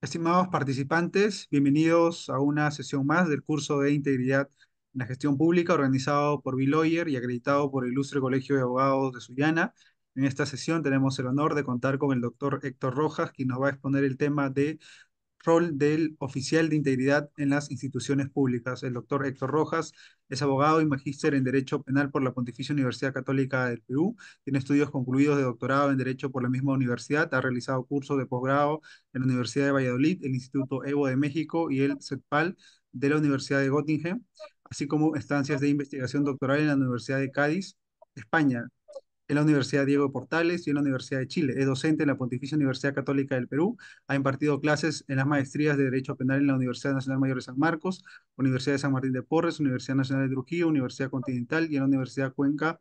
Estimados participantes, bienvenidos a una sesión más del curso de Integridad en la Gestión Pública organizado por B-Lawyer y acreditado por el Ilustre Colegio de Abogados de Sullana. En esta sesión tenemos el honor de contar con el doctor Héctor Rojas, quien nos va a exponer el tema de rol del oficial de integridad en las instituciones públicas. El doctor Héctor Rojas es abogado y magíster en Derecho Penal por la Pontificia Universidad Católica del Perú. Tiene estudios concluidos de doctorado en Derecho por la misma universidad. Ha realizado cursos de posgrado en la Universidad de Valladolid, el Instituto Evo de México y el CEPAL de la Universidad de Göttingen, así como estancias de investigación doctoral en la Universidad de Cádiz, España en la Universidad Diego Portales y en la Universidad de Chile. Es docente en la Pontificia Universidad Católica del Perú. Ha impartido clases en las maestrías de Derecho Penal en la Universidad Nacional Mayor de San Marcos, Universidad de San Martín de Porres, Universidad Nacional de Trujillo, Universidad Continental y en la Universidad Cuenca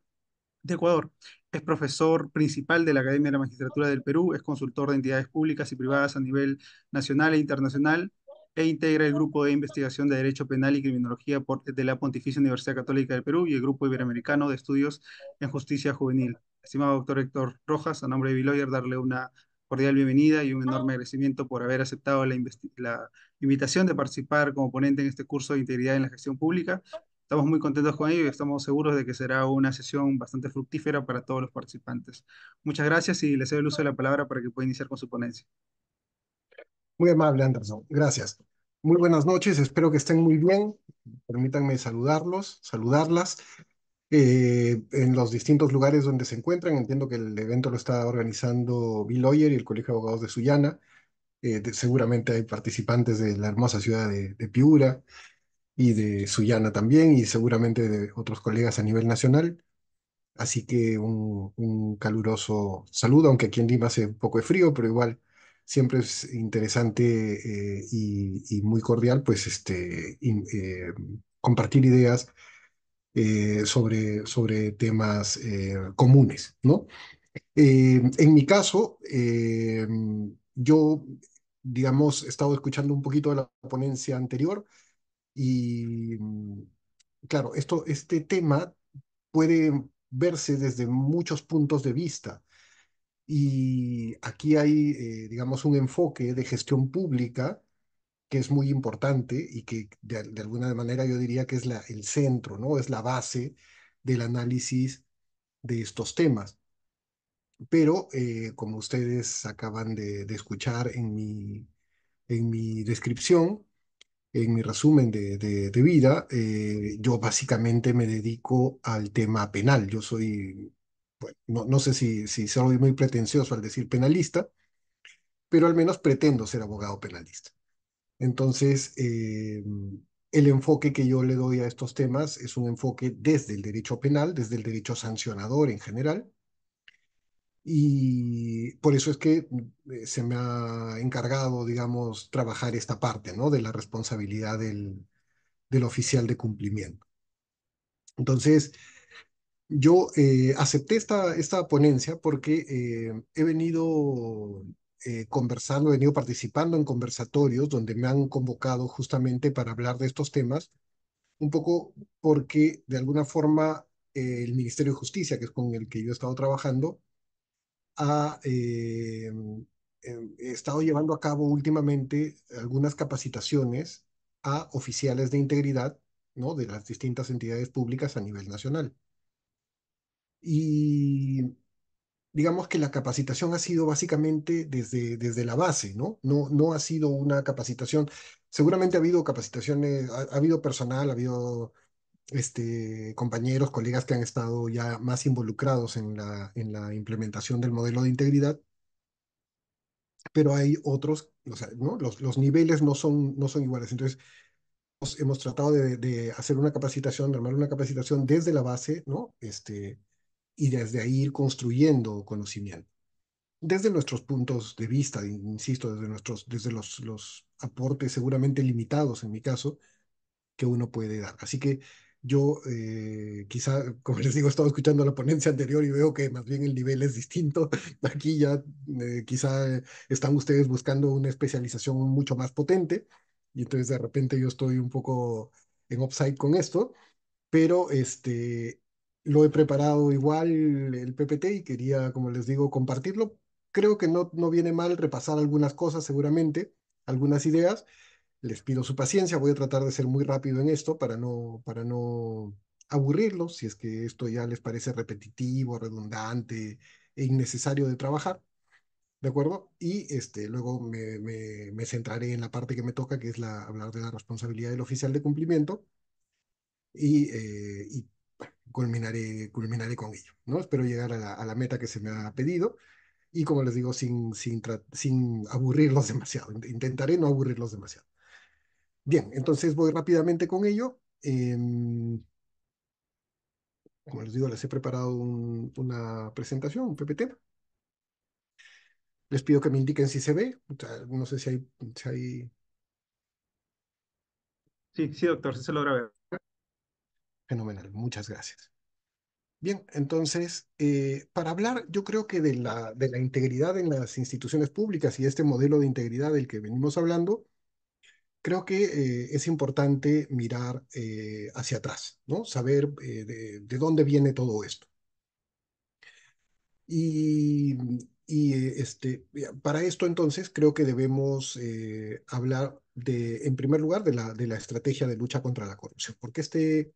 de Ecuador. Es profesor principal de la Academia de la Magistratura del Perú, es consultor de entidades públicas y privadas a nivel nacional e internacional, e integra el Grupo de Investigación de Derecho Penal y Criminología de la Pontificia Universidad Católica del Perú y el Grupo Iberoamericano de Estudios en Justicia Juvenil. Estimado doctor Héctor Rojas, a nombre de Biloyer, darle una cordial bienvenida y un enorme agradecimiento por haber aceptado la, invitación de participar como ponente en este curso de integridad en la gestión pública. Estamos muy contentos con ello y estamos seguros de que será una sesión bastante fructífera para todos los participantes. Muchas gracias y les cedo el uso de la palabra para que pueda iniciar con su ponencia. Muy amable, Anderson. Gracias. Muy buenas noches. Espero que estén muy bien. Permítanme saludarlos, saludarlas eh, en los distintos lugares donde se encuentran. Entiendo que el evento lo está organizando Bill Hoyer y el Colegio de Abogados de Sullana. Eh, seguramente hay participantes de la hermosa ciudad de, Piura y de Sullana también, y seguramente de otros colegas a nivel nacional. Así que un, un caluroso saludo, aunque aquí en Lima hace un poco de frío, pero igual siempre es interesante eh, y, muy cordial, pues, este, eh, compartir ideas eh, sobre, sobre temas comunes, ¿no? en mi caso, yo, digamos, he estado escuchando un poquito de la ponencia anterior y, claro, esto, este tema puede verse desde muchos puntos de vista. Y aquí hay, eh, digamos, un enfoque de gestión pública que es muy importante y que de, alguna manera yo diría que es el centro, ¿no? Es la base del análisis de estos temas. Pero, eh, como ustedes acaban de, escuchar en mi, en mi descripción, en mi resumen de, vida, eh, yo básicamente me dedico al tema penal. Yo soy bueno, pues, no, sé si, si soy muy pretencioso al decir penalista, pero al menos pretendo ser abogado penalista. Entonces, eh, el enfoque que yo le doy a estos temas es un enfoque desde el derecho penal, desde el derecho sancionador en general. Y por eso es que eh, se me ha encargado, digamos, trabajar esta parte, ¿no? De la responsabilidad del, del oficial de cumplimiento. Entonces, yo eh, acepté esta, ponencia porque eh, he venido eh, conversando, he venido participando en conversatorios donde me han convocado justamente para hablar de estos temas, un poco porque de alguna forma el Ministerio de Justicia, que es con el que yo he estado trabajando, ha em, em, estado llevando a cabo últimamente algunas capacitaciones a oficiales de integridad ¿no? de las distintas entidades públicas a nivel nacional y digamos que la capacitación ha sido básicamente desde, desde la base, ¿no? ¿no? No ha sido una capacitación, seguramente ha habido capacitaciones, ha, habido personal, ha habido este, compañeros, colegas que han estado ya más involucrados en la, en la implementación del modelo de integridad, pero hay otros, o sea, ¿no? los, los niveles no son, no son iguales. Entonces, hemos, tratado de, de, hacer una capacitación, de armar una capacitación desde la base, ¿no? Este, y desde ahí ir construyendo conocimiento. Desde nuestros puntos de vista, insisto, desde, nuestros, desde los, los aportes seguramente limitados en mi caso, que uno puede dar. Así que yo eh, quizá, como les digo, estaba escuchando la ponencia anterior y veo que más bien el nivel es distinto. Aquí ya eh, quizá eh, están ustedes buscando una especialización mucho más potente y entonces de repente yo estoy un poco en upside con esto, pero este, lo he preparado igual el PPT y quería, como les digo, compartirlo. Creo que no, no viene mal repasar algunas cosas seguramente, algunas ideas. Les pido su paciencia, voy a tratar de ser muy rápido en esto para no, para no aburrirlos, si es que esto ya les parece repetitivo, redundante e innecesario de trabajar. ¿De acuerdo? Y este, luego me, centraré en la parte que me toca, que es la, hablar de la responsabilidad del oficial de cumplimiento. y, eh, culminaré, culminaré con ello. ¿no? Espero llegar a la, meta que se me ha pedido y como les digo, sin, sin, sin aburrirlos demasiado. Intentaré no aburrirlos demasiado. Bien, entonces voy rápidamente con ello. Em, como les digo, les he preparado un, una presentación, un PPT. Les pido que me indiquen si se ve. no sé si hay, hay... Sí, sí, doctor, se logra ver. Fenomenal, muchas gracias. Bien, entonces, eh, para hablar yo creo que de la, de la integridad en las instituciones públicas y este modelo de integridad del que venimos hablando, creo que eh, es importante mirar eh, hacia atrás, ¿no? Saber de, dónde viene todo esto. Y, y este, para esto entonces creo que debemos hablar de, en primer lugar de la, de la estrategia de lucha contra la corrupción, porque este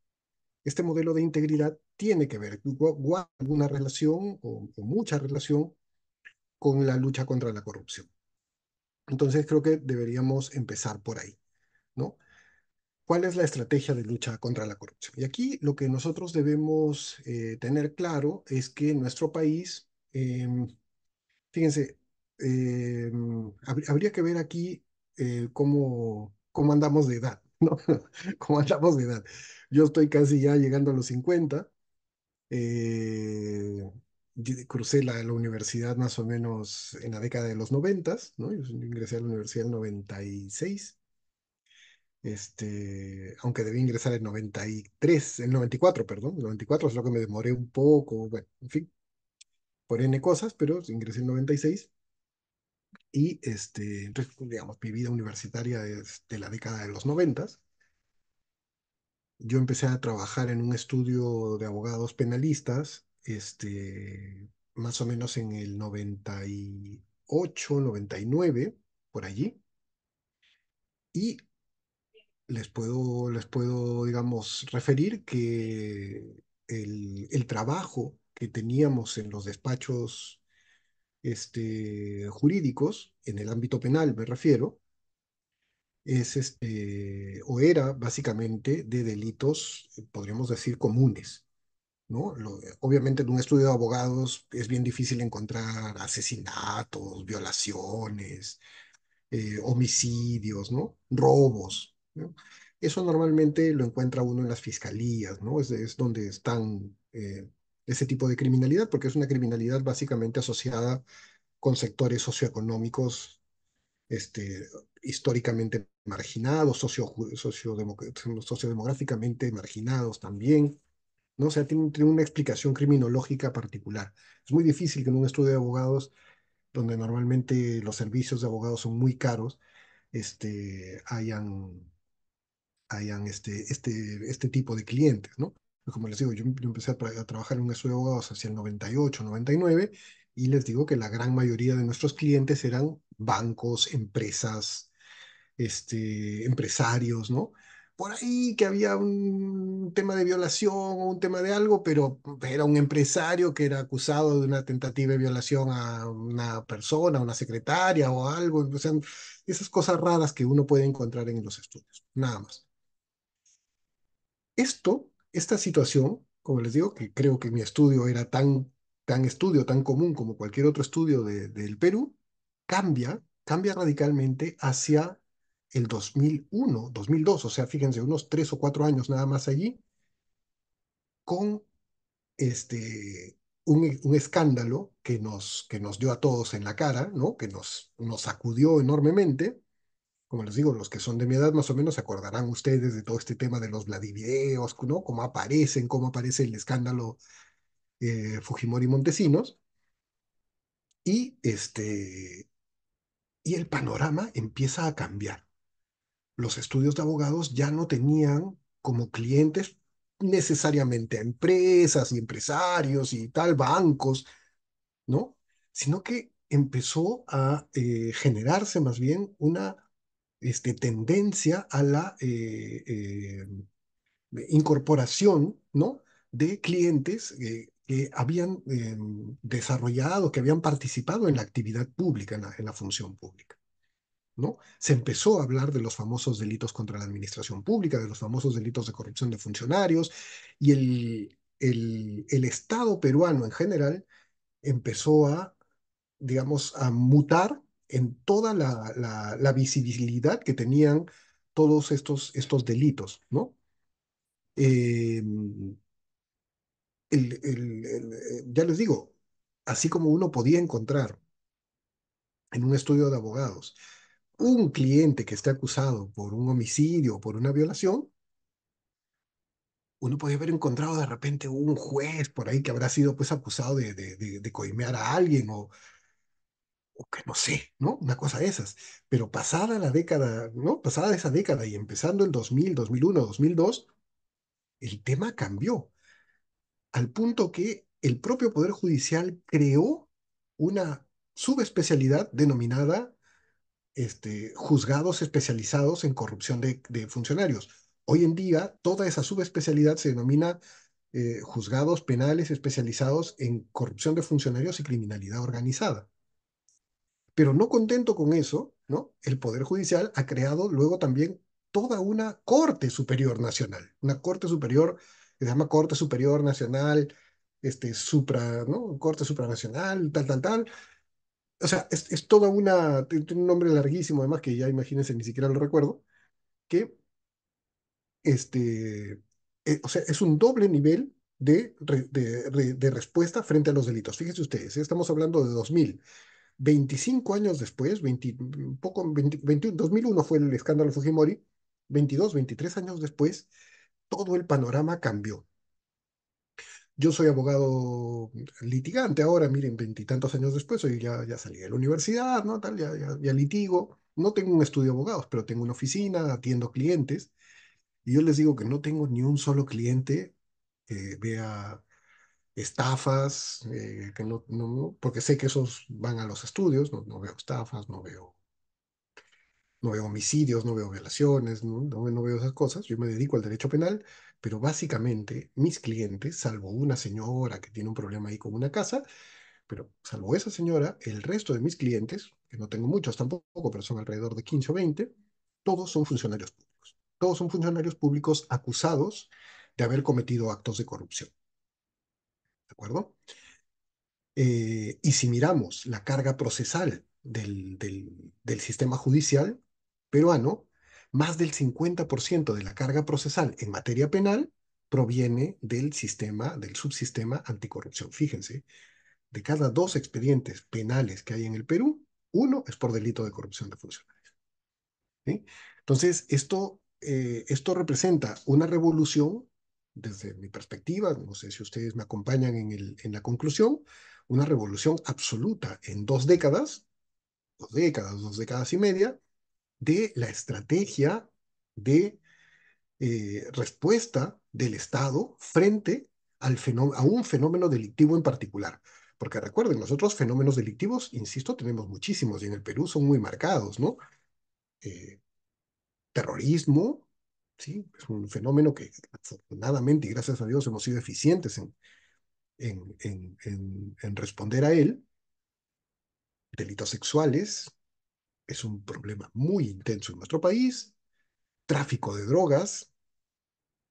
este modelo de integridad tiene que ver, con alguna relación o, mucha relación con la lucha contra la corrupción. Entonces creo que deberíamos empezar por ahí, ¿no? ¿Cuál es la estrategia de lucha contra la corrupción? Y aquí lo que nosotros debemos eh, tener claro es que en nuestro país, em, fíjense, em, habría que ver aquí eh, cómo, cómo andamos de edad, ¿no? Como andamos de edad. Yo estoy casi ya llegando a los 50. Eh, crucé la, universidad más o menos en la década de los 90, ¿no? Yo ingresé a la universidad en 96. Este, aunque debí ingresar en 93, en 94, perdón, en 94 es lo que me demoré un poco, bueno, en fin, por N cosas, pero ingresé en 96 y este, pues, digamos, mi vida universitaria de la década de los noventas. Yo empecé a trabajar en un estudio de abogados penalistas, este, más o menos en el 98, 99, por allí. Y les puedo, les puedo digamos, referir que el, el trabajo que teníamos en los despachos este, jurídicos, en el ámbito penal me refiero, es este, o era básicamente de delitos, eh, podríamos decir, comunes. ¿no? Eh, obviamente en un estudio de abogados es bien difícil encontrar asesinatos, violaciones, eh, homicidios, ¿no? robos. Eso normalmente lo encuentra uno en las fiscalías, ¿no? es, donde están ese tipo de criminalidad, porque es una criminalidad básicamente asociada con sectores socioeconómicos este, históricamente marginados, socio, sociodemográficamente marginados también. ¿no? O sea, tiene, tiene, una explicación criminológica particular. Es muy difícil que en un estudio de abogados, donde normalmente los servicios de abogados son muy caros, este, hayan, hayan este, este, este tipo de clientes, ¿no? Pues, como les digo, yo, em, empecé a, trabajar en un estudio de abogados hacia el 98, 99, y les digo que la gran mayoría de nuestros clientes eran bancos, empresas, este, empresarios, ¿no? Por ahí que había un tema de violación o un tema de algo, pero era un empresario que era acusado de una tentativa de violación a una persona, a una secretaria o algo, o sea, esas cosas raras que uno puede encontrar en los estudios, nada más. Esto esta situación, como les digo, que creo que mi estudio era tan, tan estudio, tan común como cualquier otro estudio del Perú, cambia, cambia radicalmente hacia el 2001, 2002, o sea, fíjense, unos tres o cuatro años nada más allí, con este, un, un, escándalo que nos, que nos dio a todos en la cara, ¿no? que nos, nos sacudió enormemente, como les digo, los que son de mi edad más o menos se acordarán ustedes de todo este tema de los Vladivideos, ¿no? Cómo aparecen, cómo aparece el escándalo eh, Fujimori Montesinos. Y este y el panorama empieza a cambiar. Los estudios de abogados ya no tenían como clientes necesariamente a empresas y empresarios y tal, bancos, ¿no? Sino que empezó a eh, generarse más bien una este, tendencia a la eh, eh, incorporación ¿no? de clientes eh, que habían desarrollado, que habían participado en la actividad pública, en la, función pública. ¿no? Se empezó a hablar de los famosos delitos contra la administración pública, de los famosos delitos de corrupción de funcionarios, y el, el, el Estado peruano en general empezó a, digamos, a mutar en toda la, visibilidad que tenían todos estos, estos delitos, ¿no? Em, el, eh, ya les digo, así como uno podía encontrar en un estudio de abogados un cliente que esté acusado por un homicidio o por una violación, uno podía haber encontrado de repente un juez por ahí que habrá sido pues acusado de, de, de coimear a alguien o, o que no sé, ¿no? Una cosa de esas. Pero pasada la década, ¿no? Pasada esa década y empezando el 2000, 2001, 2002, el tema cambió. Al punto que el propio Poder Judicial creó una subespecialidad denominada este, juzgados especializados en corrupción de, funcionarios. Hoy en día, toda esa subespecialidad se denomina eh, juzgados penales especializados en corrupción de funcionarios y criminalidad organizada. Pero no contento con eso, ¿no? El Poder Judicial ha creado luego también toda una Corte Superior Nacional, una Corte Superior que se llama Corte Superior Nacional, este, supra, ¿no? Corte Supranacional, tal, tal, tal. O sea, es, toda una, tiene un nombre larguísimo además que ya imagínense, ni siquiera lo recuerdo, que este, eh, o sea, es un doble nivel de, respuesta frente a los delitos. Fíjense ustedes, ¿eh? estamos hablando de 2000. 25 años después, un poco, 2001 fue el escándalo Fujimori, 22, 23 años después, todo el panorama cambió. Yo soy abogado litigante ahora, miren, veintitantos años después, hoy ya, ya salí de la universidad, ¿no? Tal, ya, ya, ya litigo. No tengo un estudio de abogados, pero tengo una oficina, atiendo clientes. Y yo les digo que no tengo ni un solo cliente que vea estafas, eh, que no, no, porque sé que esos van a los estudios, no, veo estafas, no veo, no homicidios, no veo violaciones, no, no veo esas cosas, yo me dedico al derecho penal, pero básicamente mis clientes, salvo una señora que tiene un problema ahí con una casa, pero salvo esa señora, el resto de mis clientes, que no tengo muchos tampoco, pero son alrededor de 15 o 20, todos son funcionarios públicos. Todos son funcionarios públicos acusados de haber cometido actos de corrupción. ¿De acuerdo? Eh, y si miramos la carga procesal del, sistema judicial peruano, más del 50% de la carga procesal en materia penal proviene del sistema, del subsistema anticorrupción. Fíjense, de cada dos expedientes penales que hay en el Perú, uno es por delito de corrupción de funcionarios. Entonces, esto, eh, esto representa una revolución desde mi perspectiva, no sé si ustedes me acompañan en, el, en la conclusión, una revolución absoluta en dos décadas, dos décadas, dos décadas y media, de la estrategia de eh, respuesta del Estado frente al a un fenómeno delictivo en particular. Porque recuerden, nosotros fenómenos delictivos, insisto, tenemos muchísimos y en el Perú son muy marcados, ¿no? Eh, terrorismo, es un fenómeno que afortunadamente y gracias a Dios hemos sido eficientes en, en, responder a él. Delitos sexuales es un problema muy intenso en nuestro país. Tráfico de drogas,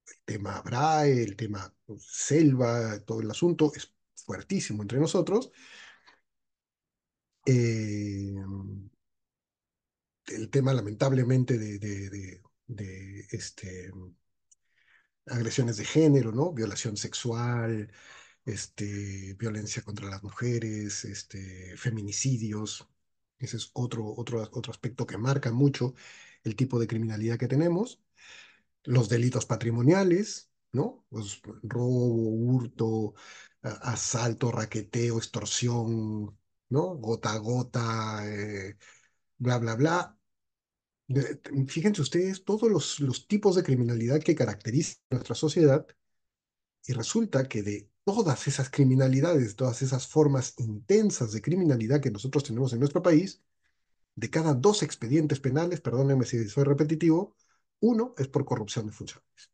el tema Bra el tema pues, selva, todo el asunto es fuertísimo entre nosotros. Eh, el tema lamentablemente de, de este, agresiones de género, ¿no? Violación sexual, este, violencia contra las mujeres, este, feminicidios. Ese es otro, otro, otro aspecto que marca mucho el tipo de criminalidad que tenemos. Los delitos patrimoniales, ¿no? Pues, robo, hurto, asalto, raqueteo, extorsión, ¿no? Gota a gota, eh, bla, bla, bla fíjense ustedes todos los, tipos de criminalidad que caracterizan nuestra sociedad y resulta que de todas esas criminalidades, todas esas formas intensas de criminalidad que nosotros tenemos en nuestro país, de cada dos expedientes penales, perdónenme si soy repetitivo, uno es por corrupción de funcionarios.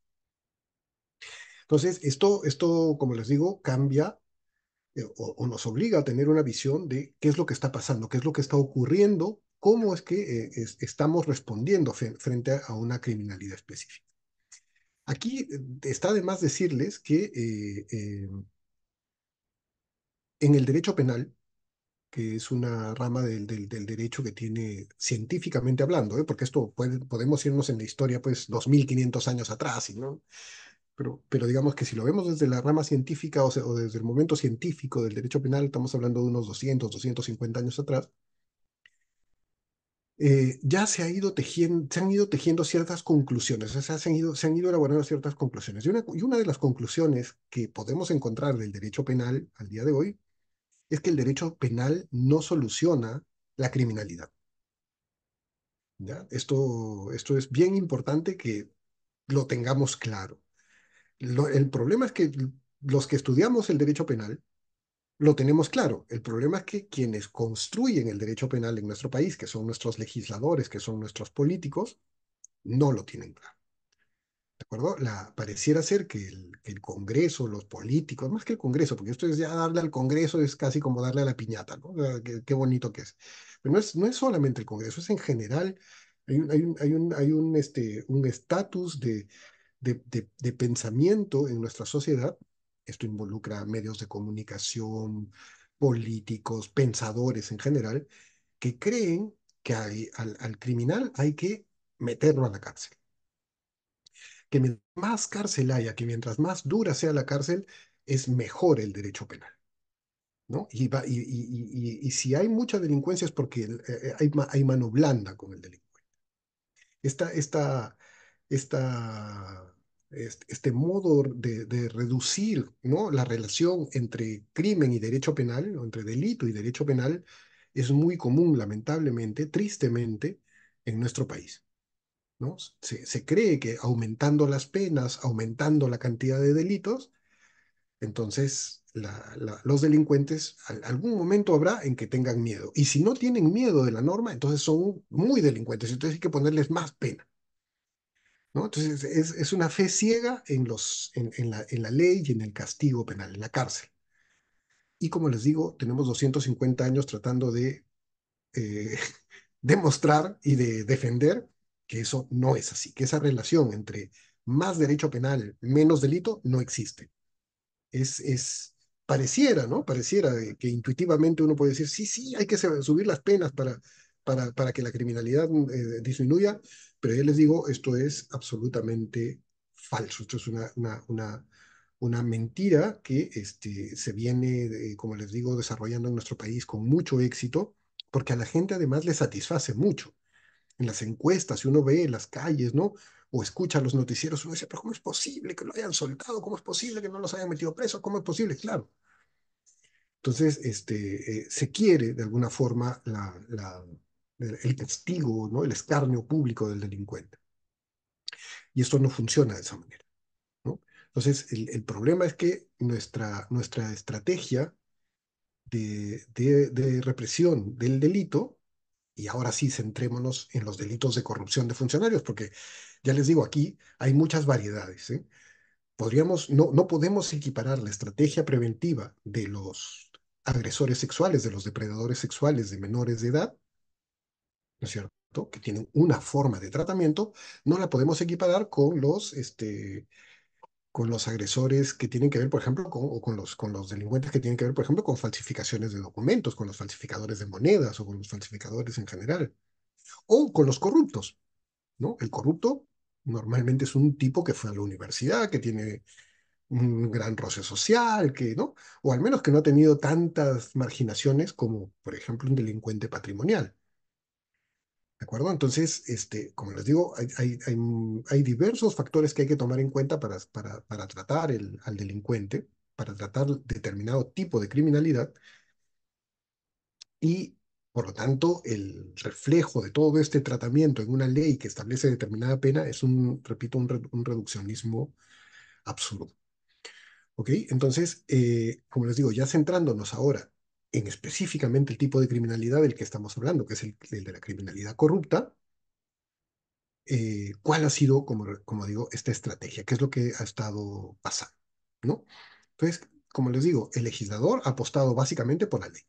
Entonces, esto, esto como les digo, cambia eh, o, nos obliga a tener una visión de qué es lo que está pasando, qué es lo que está ocurriendo cómo es que eh, estamos respondiendo frente a una criminalidad específica. Aquí eh, está además decirles que eh, em, en el derecho penal, que es una rama del, derecho que tiene científicamente hablando, porque esto podemos irnos en la historia pues 2500 años atrás, ¿no? Pero, pero, digamos que si lo vemos desde la rama científica o, o, desde el momento científico del derecho penal, estamos hablando de unos 200, 250 años atrás, eh, ya se, ha ido han ido tejiendo ciertas conclusiones, se han ido, elaborando ciertas conclusiones. Y una, de las conclusiones que podemos encontrar del derecho penal al día de hoy es que el derecho penal no soluciona la criminalidad. ¿Ya? Esto, esto es bien importante que lo tengamos claro. el problema es que los que estudiamos el derecho penal lo tenemos claro. El problema es que quienes construyen el derecho penal en nuestro país, que son nuestros legisladores, que son nuestros políticos, no lo tienen claro. ¿De acuerdo? pareciera ser que el, Congreso, los políticos, más que el Congreso, porque esto es ya darle al Congreso es casi como darle a la piñata, ¿no? qué, bonito que es. Pero no es, no es solamente el Congreso, es en general, hay un, hay hay un, hay un este, un estatus de, de pensamiento en nuestra sociedad esto involucra medios de comunicación, políticos, pensadores en general, que creen que al, criminal hay que meterlo a la cárcel. Que mientras más cárcel haya, que mientras más dura sea la cárcel, es mejor el derecho penal. ¿no? Y, si hay mucha delincuencia es porque eh, eh, hay, mano blanda con el delincuente. Esta, esta, esta este, este modo de, reducir ¿no? la relación entre crimen y derecho penal, o entre delito y derecho penal, es muy común, lamentablemente, tristemente, en nuestro país. ¿no? Se, cree que aumentando las penas, aumentando la cantidad de delitos, entonces los delincuentes algún momento habrá en que tengan miedo. Y si no tienen miedo de la norma, entonces son muy delincuentes, entonces hay que ponerles más pena. Entonces, es, es, una fe ciega en, los, en, la, en la ley y en el castigo penal, en la cárcel. Y como les digo, tenemos 250 años tratando de eh, demostrar y de defender que eso no es así, que esa relación entre más derecho penal, menos delito, no existe. Es, es pareciera, ¿no? Pareciera que intuitivamente uno puede decir, sí, sí, hay que subir las penas para para, para que la criminalidad eh, disminuya, pero yo les digo, esto es absolutamente falso, esto es una, una, una, mentira que este, se viene, como les digo, desarrollando en nuestro país con mucho éxito, porque a la gente además le satisface mucho. En las encuestas, si uno ve las calles, ¿no? o escucha los noticieros, uno dice, pero ¿cómo es posible que lo hayan soltado? ¿Cómo es posible que no los hayan metido presos? ¿Cómo es posible? Claro. Entonces, este, eh, se quiere de alguna forma la, el testigo, ¿no? el escarnio público del delincuente. Y esto no funciona de esa manera. ¿no? Entonces, el, el, problema es que nuestra, nuestra estrategia de, de, represión del delito, y ahora sí centrémonos en los delitos de corrupción de funcionarios, porque ya les digo, aquí hay muchas variedades. ¿eh? Podríamos, no, no podemos equiparar la estrategia preventiva de los agresores sexuales, de los depredadores sexuales de menores de edad, cierto?, que tienen una forma de tratamiento, no la podemos equiparar con los, este, con los agresores que tienen que ver, por ejemplo, con, o con los, con los delincuentes que tienen que ver, por ejemplo, con falsificaciones de documentos, con los falsificadores de monedas o con los falsificadores en general, o con los corruptos. ¿no? El corrupto normalmente es un tipo que fue a la universidad, que tiene un gran roce social, que, ¿no? o al menos que no ha tenido tantas marginaciones como, por ejemplo, un delincuente patrimonial. ¿De acuerdo? Entonces, este, como les digo, hay, hay, diversos factores que hay que tomar en cuenta para, para, tratar al delincuente, para tratar determinado tipo de criminalidad. Y, por lo tanto, el reflejo de todo este tratamiento en una ley que establece determinada pena es un, repito, un, reduccionismo absurdo. ¿Ok? Entonces, eh, como les digo, ya centrándonos ahora en específicamente el tipo de criminalidad del que estamos hablando, que es el, de la criminalidad corrupta, eh, cuál ha sido, como, como digo, esta estrategia, qué es lo que ha estado pasando, ¿no? Entonces, como les digo, el legislador ha apostado básicamente por la ley.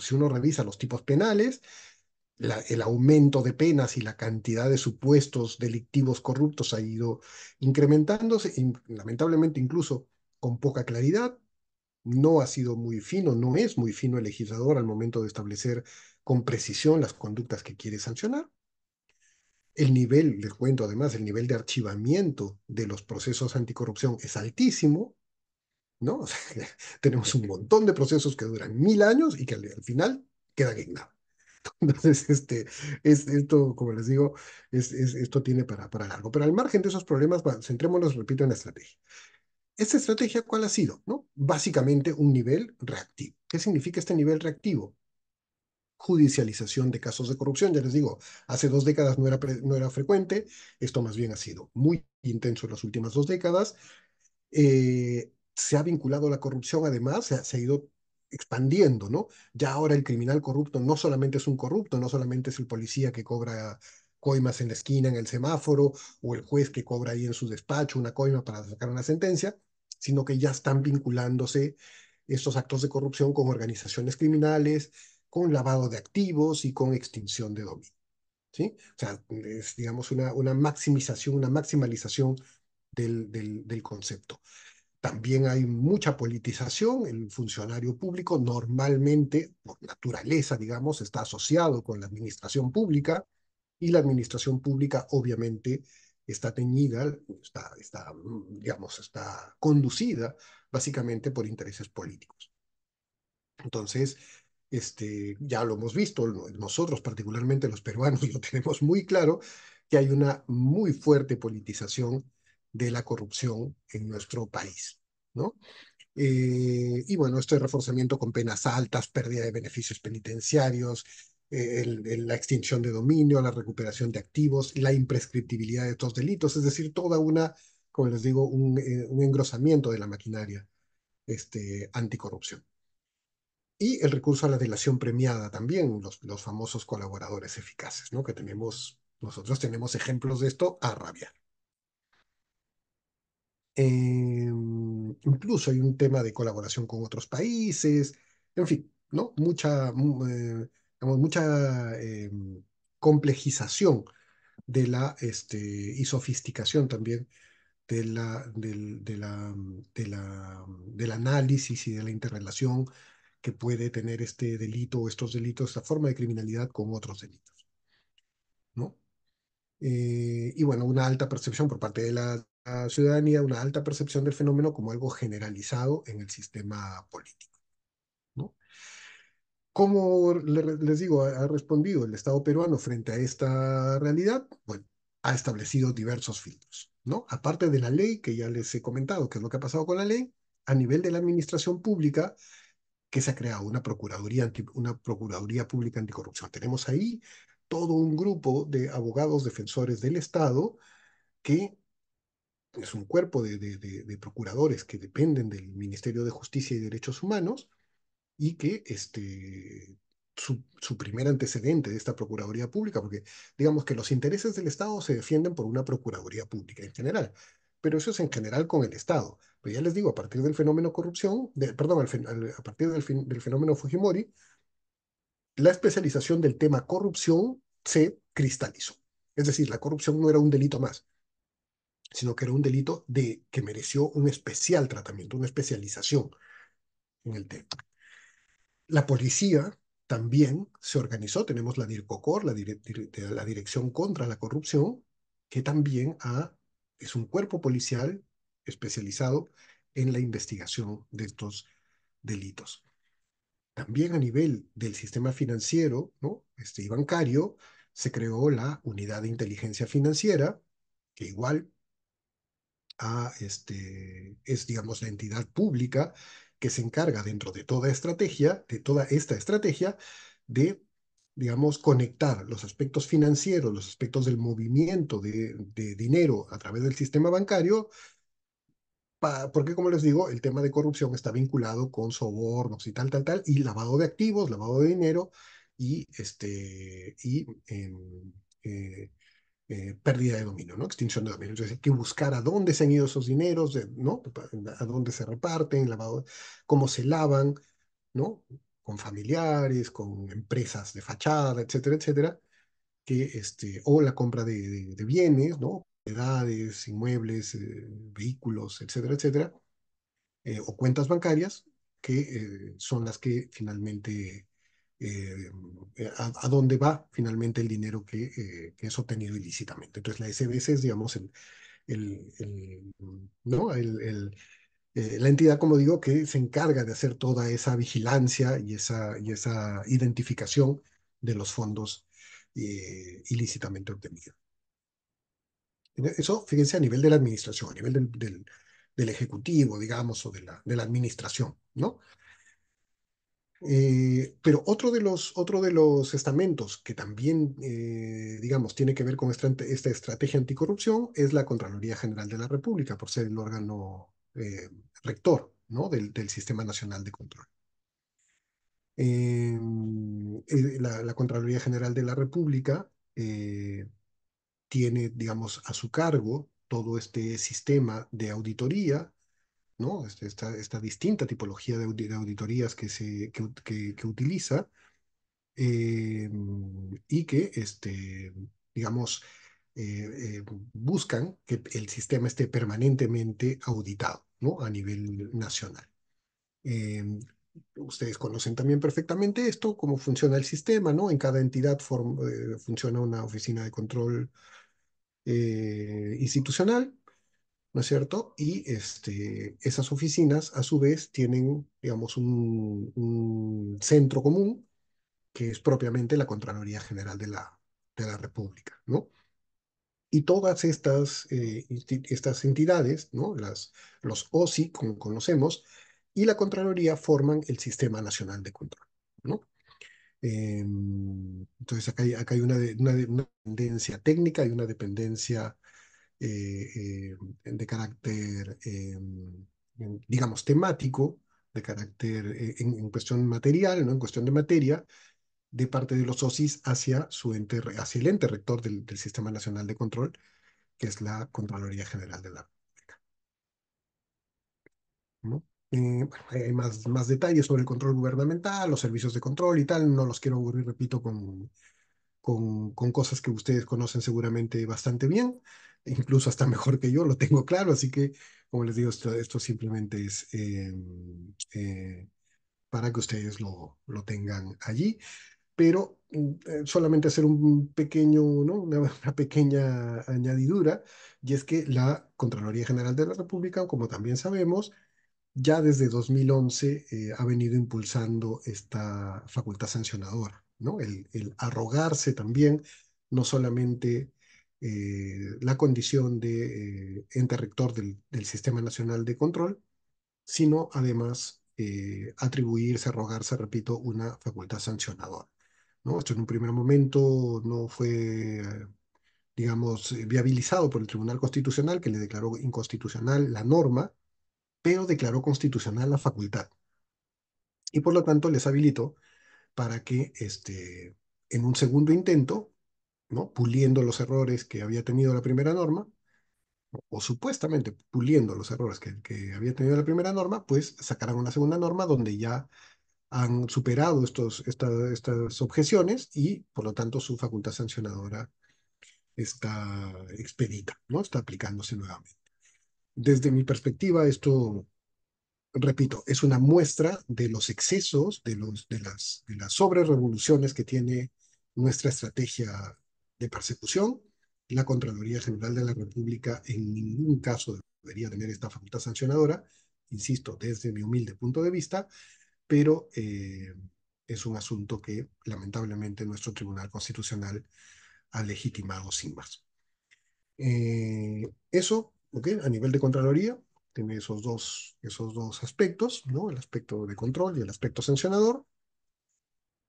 si uno revisa los tipos penales, el aumento de penas y la cantidad de supuestos delictivos corruptos ha ido incrementándose, lamentablemente incluso con poca claridad, no ha sido muy fino, no es muy fino el legislador al momento de establecer con precisión las conductas que quiere sancionar. El nivel, les cuento además, el nivel de archivamiento de los procesos anticorrupción es altísimo, ¿no? tenemos un montón de procesos que duran mil años y que al, final quedan en nada. Entonces, este, esto, como les digo, esto tiene para, para largo. Pero al margen de esos problemas, centrémonos, repito, en la estrategia. ¿Esta estrategia cuál ha sido? ¿No? Básicamente un nivel reactivo. ¿Qué significa este nivel reactivo? Judicialización de casos de corrupción. Ya les digo, hace dos décadas no era, no era frecuente, esto más bien ha sido muy intenso en las últimas dos décadas. Eh, se ha vinculado la corrupción, además, se ha, se ha ido expandiendo, ¿no? Ya ahora el criminal corrupto no solamente es un corrupto, no solamente es el policía que cobra coimas en la esquina, en el semáforo, o el juez que cobra ahí en su despacho una coima para sacar una sentencia, sino que ya están vinculándose estos actos de corrupción con organizaciones criminales, con lavado de activos y con extinción de dominio. ¿sí? O sea, es, digamos, una, una maximización, una maximalización del, del concepto. También hay mucha politización. El funcionario público normalmente, por naturaleza, digamos, está asociado con la administración pública y la administración pública obviamente está teñida, está, está, mm, digamos, está conducida básicamente por intereses políticos. Entonces, este, ya lo hemos visto, nosotros particularmente los peruanos lo tenemos muy claro, que hay una muy fuerte politización de la corrupción en nuestro país, ¿no? Eh, y bueno, este reforzamiento con penas altas, pérdida de beneficios penitenciarios, eh, la extinción de dominio, la recuperación de activos, la imprescriptibilidad de estos delitos, es decir, toda una, como les digo, eh, un, engrosamiento de la maquinaria este, anticorrupción. Y el recurso a la delación premiada también, los, los famosos colaboradores eficaces, ¿no? que tenemos, nosotros tenemos ejemplos de esto a rabiar. Em, incluso hay un tema de colaboración con otros países, en fin, ¿no? Mucha, mm, eh, mucha eh, complejización de la, este, y sofisticación también de la, del, del análisis y de la interrelación que puede tener este delito o estos delitos, esta forma de criminalidad con otros delitos. ¿no? Eh, y bueno, una alta percepción por parte de la ciudadanía, una alta percepción del fenómeno como algo generalizado en el sistema político. ¿Cómo les digo, ha respondido el Estado peruano frente a esta realidad? Bueno, ha establecido diversos filtros, ¿no? Aparte de la ley, que ya les he comentado que es lo que ha pasado con la ley, a nivel de la administración pública, que se ha creado una Procuraduría, una procuraduría Pública Anticorrupción. Tenemos ahí todo un grupo de abogados defensores del Estado que es un cuerpo de procuradores que dependen del Ministerio de Justicia y Derechos Humanos, y que este, su, primer antecedente de esta Procuraduría Pública, porque digamos que los intereses del Estado se defienden por una Procuraduría Pública en general, pero eso es en general con el Estado. Pero pues ya les digo, a partir del fenómeno corrupción, perdón, a partir del, del fenómeno Fujimori, la especialización del tema corrupción se cristalizó. Es decir, la corrupción no era un delito más, sino que era un delito de, que mereció un especial tratamiento, una especialización en el tema. La policía también se organizó, tenemos la DIRCOCOR, la, Dirección contra la Corrupción, que también es un cuerpo policial especializado en la investigación de estos delitos. También a nivel del sistema financiero ¿no? este, y bancario, se creó la unidad de inteligencia financiera, que igual a, este, es, digamos, la entidad pública que se encarga dentro de toda estrategia, de toda esta estrategia, de, digamos, conectar los aspectos financieros, los aspectos del movimiento de, dinero a través del sistema bancario, porque como les digo, el tema de corrupción está vinculado con sobornos y tal, tal, tal, y lavado de activos, lavado de dinero y, este, y eh, eh, pérdida de dominio, ¿no? Extinción de dominio. Entonces que buscar a dónde se han ido esos dineros, ¿no? Pues, a dónde se reparten, lavado, cómo se lavan, ¿no? Con familiares, con empresas de fachada, etcétera, etcétera. Que, este, o la compra de, bienes, ¿no? edades, inmuebles, eh, vehículos, etcétera, etcétera. Eh, o cuentas bancarias que son las que finalmente eh, eh, a, dónde va finalmente el dinero que, eh, es obtenido ilícitamente. Entonces la SBS es, digamos, el, la entidad, como digo, que se encarga de hacer toda esa vigilancia y esa, y esa identificación de los fondos ilícitamente obtenidos. E, eso, fíjense, a nivel de la administración, a nivel del, del, ejecutivo, digamos, o de la, de la administración, ¿no? Eh, pero otro de, los, otro de los estamentos que también, eh, digamos, tiene que ver con esta, estrategia anticorrupción es la Contraloría General de la República, por ser el órgano eh, rector ¿no? del, Sistema Nacional de Control. Em, la, la, Contraloría General de la República tiene, digamos, a su cargo todo este sistema de auditoría este, esta, distinta tipología de, auditorías que, se, utiliza eh, y que, este, digamos, eh, eh, buscan que el sistema esté permanentemente auditado ¿no? a nivel nacional. ustedes conocen también perfectamente esto, cómo funciona el sistema, ¿no? En cada entidad funciona una oficina de control institucional ¿no es cierto? Y este, esas oficinas, a su vez, tienen, digamos, un, centro común, que es propiamente la Contraloría General de la, de la República, ¿no? Y todas estas, eh, estas entidades, ¿no? Las, los OSI, como conocemos, y la Contraloría forman el Sistema Nacional de Control, ¿no? Em, entonces, acá hay, una, una, una, dependencia técnica y una dependencia eh, eh, de carácter, eh, digamos, temático, de carácter en, cuestión material, ¿no? en cuestión de materia, de parte de los OSIS hacia, su ente, hacia el ente rector del, Sistema Nacional de Control, que es la Contraloría General de la República. hay más, más detalles sobre el control gubernamental, los servicios de control y tal, no los quiero aburrir, repito, con, con, con cosas que ustedes conocen seguramente bastante bien incluso hasta mejor que yo, lo tengo claro, así que, como les digo, esto, simplemente es em, eh, para que ustedes lo, lo tengan allí, pero mm, eh, solamente hacer un pequeño, ¿no? Una, pequeña añadidura, y es que la Contraloría General de la República, como también sabemos, ya desde 2011 eh, ha venido impulsando esta facultad sancionadora, ¿no? El, el arrogarse también no solamente eh, la condición de eh, ente rector del, Sistema Nacional de Control, sino además eh, atribuirse, arrogarse, repito, una facultad sancionadora. ¿no? Esto en un primer momento no fue, digamos, viabilizado por el Tribunal Constitucional, que le declaró inconstitucional la norma, pero declaró constitucional la facultad. Y por lo tanto les habilitó para que este, en un segundo intento puliendo los errores que había tenido la primera norma, o supuestamente puliendo los errores que, había tenido la primera norma, pues sacarán una segunda norma donde ya han superado estos, estas objeciones y por lo tanto su facultad sancionadora está expedita, ¿no? está aplicándose nuevamente. Desde mi perspectiva, esto, repito, es una muestra de los excesos, de, los, de las, de las que tiene nuestra estrategia de persecución, la Contraloría General de la República en ningún caso debería tener esta facultad sancionadora, insisto, desde mi humilde punto de vista, pero eh, es un asunto que lamentablemente nuestro Tribunal Constitucional ha legitimado sin más. Eh, eso, ¿OK? a nivel de Contraloría, tiene esos dos, esos dos aspectos, ¿no? el aspecto de control y el aspecto sancionador.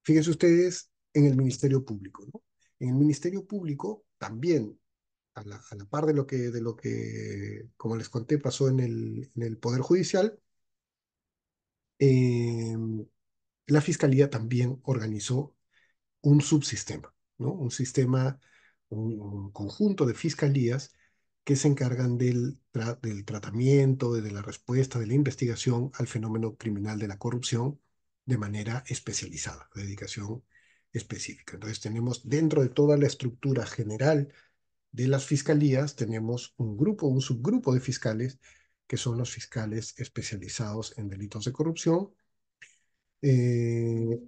Fíjense ustedes en el Ministerio Público. ¿no? En el Ministerio Público también, a la, par de lo, que, de lo que, como les conté, pasó en el, en el Poder Judicial, em, la Fiscalía también organizó un subsistema, ¿no? un sistema, un, conjunto de fiscalías que se encargan del, del tratamiento, de la respuesta, de la investigación al fenómeno criminal de la corrupción de manera especializada, dedicación específica. Entonces tenemos dentro de toda la estructura general de las fiscalías, tenemos un grupo, un subgrupo de fiscales que son los fiscales especializados en delitos de corrupción eh,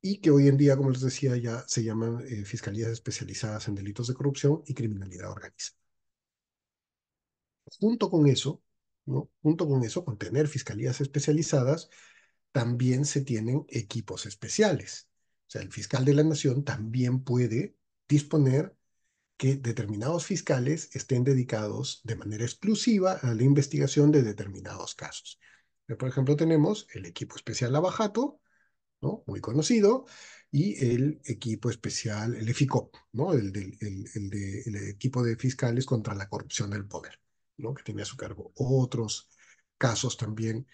y que hoy en día, como les decía, ya se llaman eh, fiscalías especializadas en delitos de corrupción y criminalidad organizada. Junto con eso, ¿no? junto con eso, con tener fiscalías especializadas, también se tienen equipos especiales. O sea, el fiscal de la nación también puede disponer que determinados fiscales estén dedicados de manera exclusiva a la investigación de determinados casos. Eh, por ejemplo, tenemos el equipo especial Abajato, ¿no? muy conocido, y el equipo especial, el EFICOP, ¿no? el, del, el, el, equipo de fiscales contra la corrupción del poder, ¿no? que tenía a su cargo otros casos también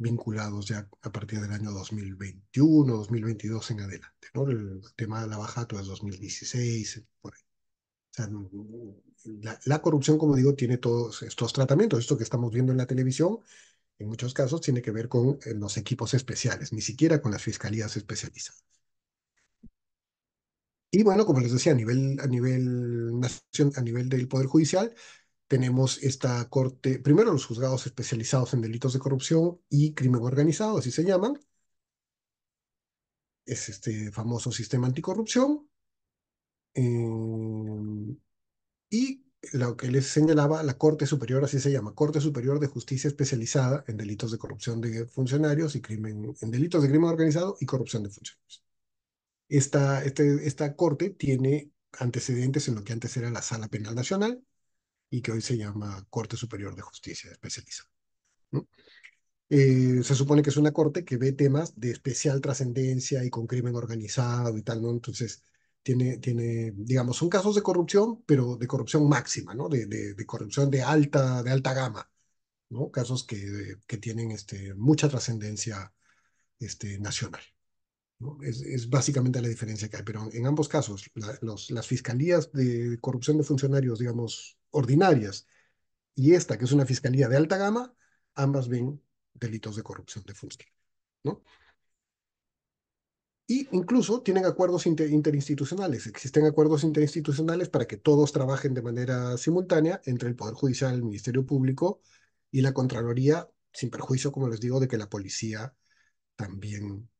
vinculados ya a partir del año 2021, 2022 en adelante. ¿no? El tema de la bajato es 2016, por ahí. O sea, la, corrupción, como digo, tiene todos estos tratamientos. Esto que estamos viendo en la televisión, en muchos casos, tiene que ver con eh, los equipos especiales, ni siquiera con las fiscalías especializadas. Y bueno, como les decía, a nivel, a nivel, a nivel del Poder Judicial, tenemos esta corte, primero los juzgados especializados en delitos de corrupción y crimen organizado, así se llaman. Es este famoso sistema anticorrupción. Em, y lo que les señalaba, la Corte Superior, así se llama, Corte Superior de Justicia Especializada en Delitos de Corrupción de Funcionarios y Crimen, en Delitos de Crimen Organizado y Corrupción de Funcionarios. Esta, este, esta Corte tiene antecedentes en lo que antes era la Sala Penal Nacional y que hoy se llama Corte Superior de Justicia Especializada. Eh, se supone que es una corte que ve temas de especial trascendencia y con crimen organizado y tal, ¿no? Entonces, tiene, tiene, digamos, son casos de corrupción, pero de corrupción máxima, ¿no? De, de, corrupción de alta, de alta gama, ¿no? Casos que, que tienen este, mucha trascendencia este, nacional. ¿no? Es, es, básicamente la diferencia que hay, pero en ambos casos, las fiscalías de corrupción de funcionarios, digamos, ordinarias y esta, que es una fiscalía de alta gama, ambas ven delitos de corrupción de fondo ¿no? Y incluso tienen acuerdos interinstitucionales. Existen acuerdos interinstitucionales para que todos trabajen de manera simultánea entre el Poder Judicial, el Ministerio Público y la Contraloría, sin perjuicio, como les digo, de que la policía también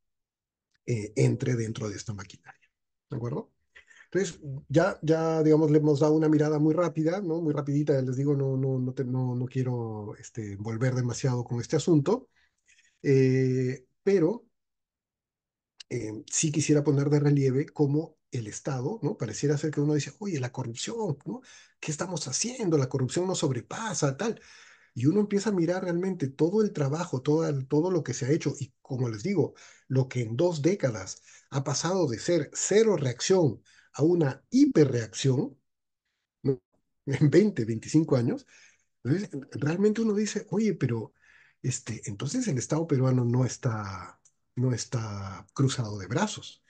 eh, entre dentro de esta maquinaria. ¿De acuerdo? Entonces, ya, ya, digamos, le hemos dado una mirada muy rápida, ¿no? Muy rapidita, les digo, no, no, no, no, no quiero este, volver demasiado con este asunto, eh, pero em, sí quisiera poner de relieve cómo el Estado, ¿no? Pareciera ser que uno dice, oye, la corrupción, ¿no? ¿Qué estamos haciendo? La corrupción nos sobrepasa, tal. Y uno empieza a mirar realmente todo el trabajo, todo, todo lo que se ha hecho, y como les digo, lo que en dos décadas ha pasado de ser cero reacción a una hiperreacción en 20, 25 años, realmente uno dice, oye, pero este, entonces el Estado peruano no está, no está cruzado de brazos,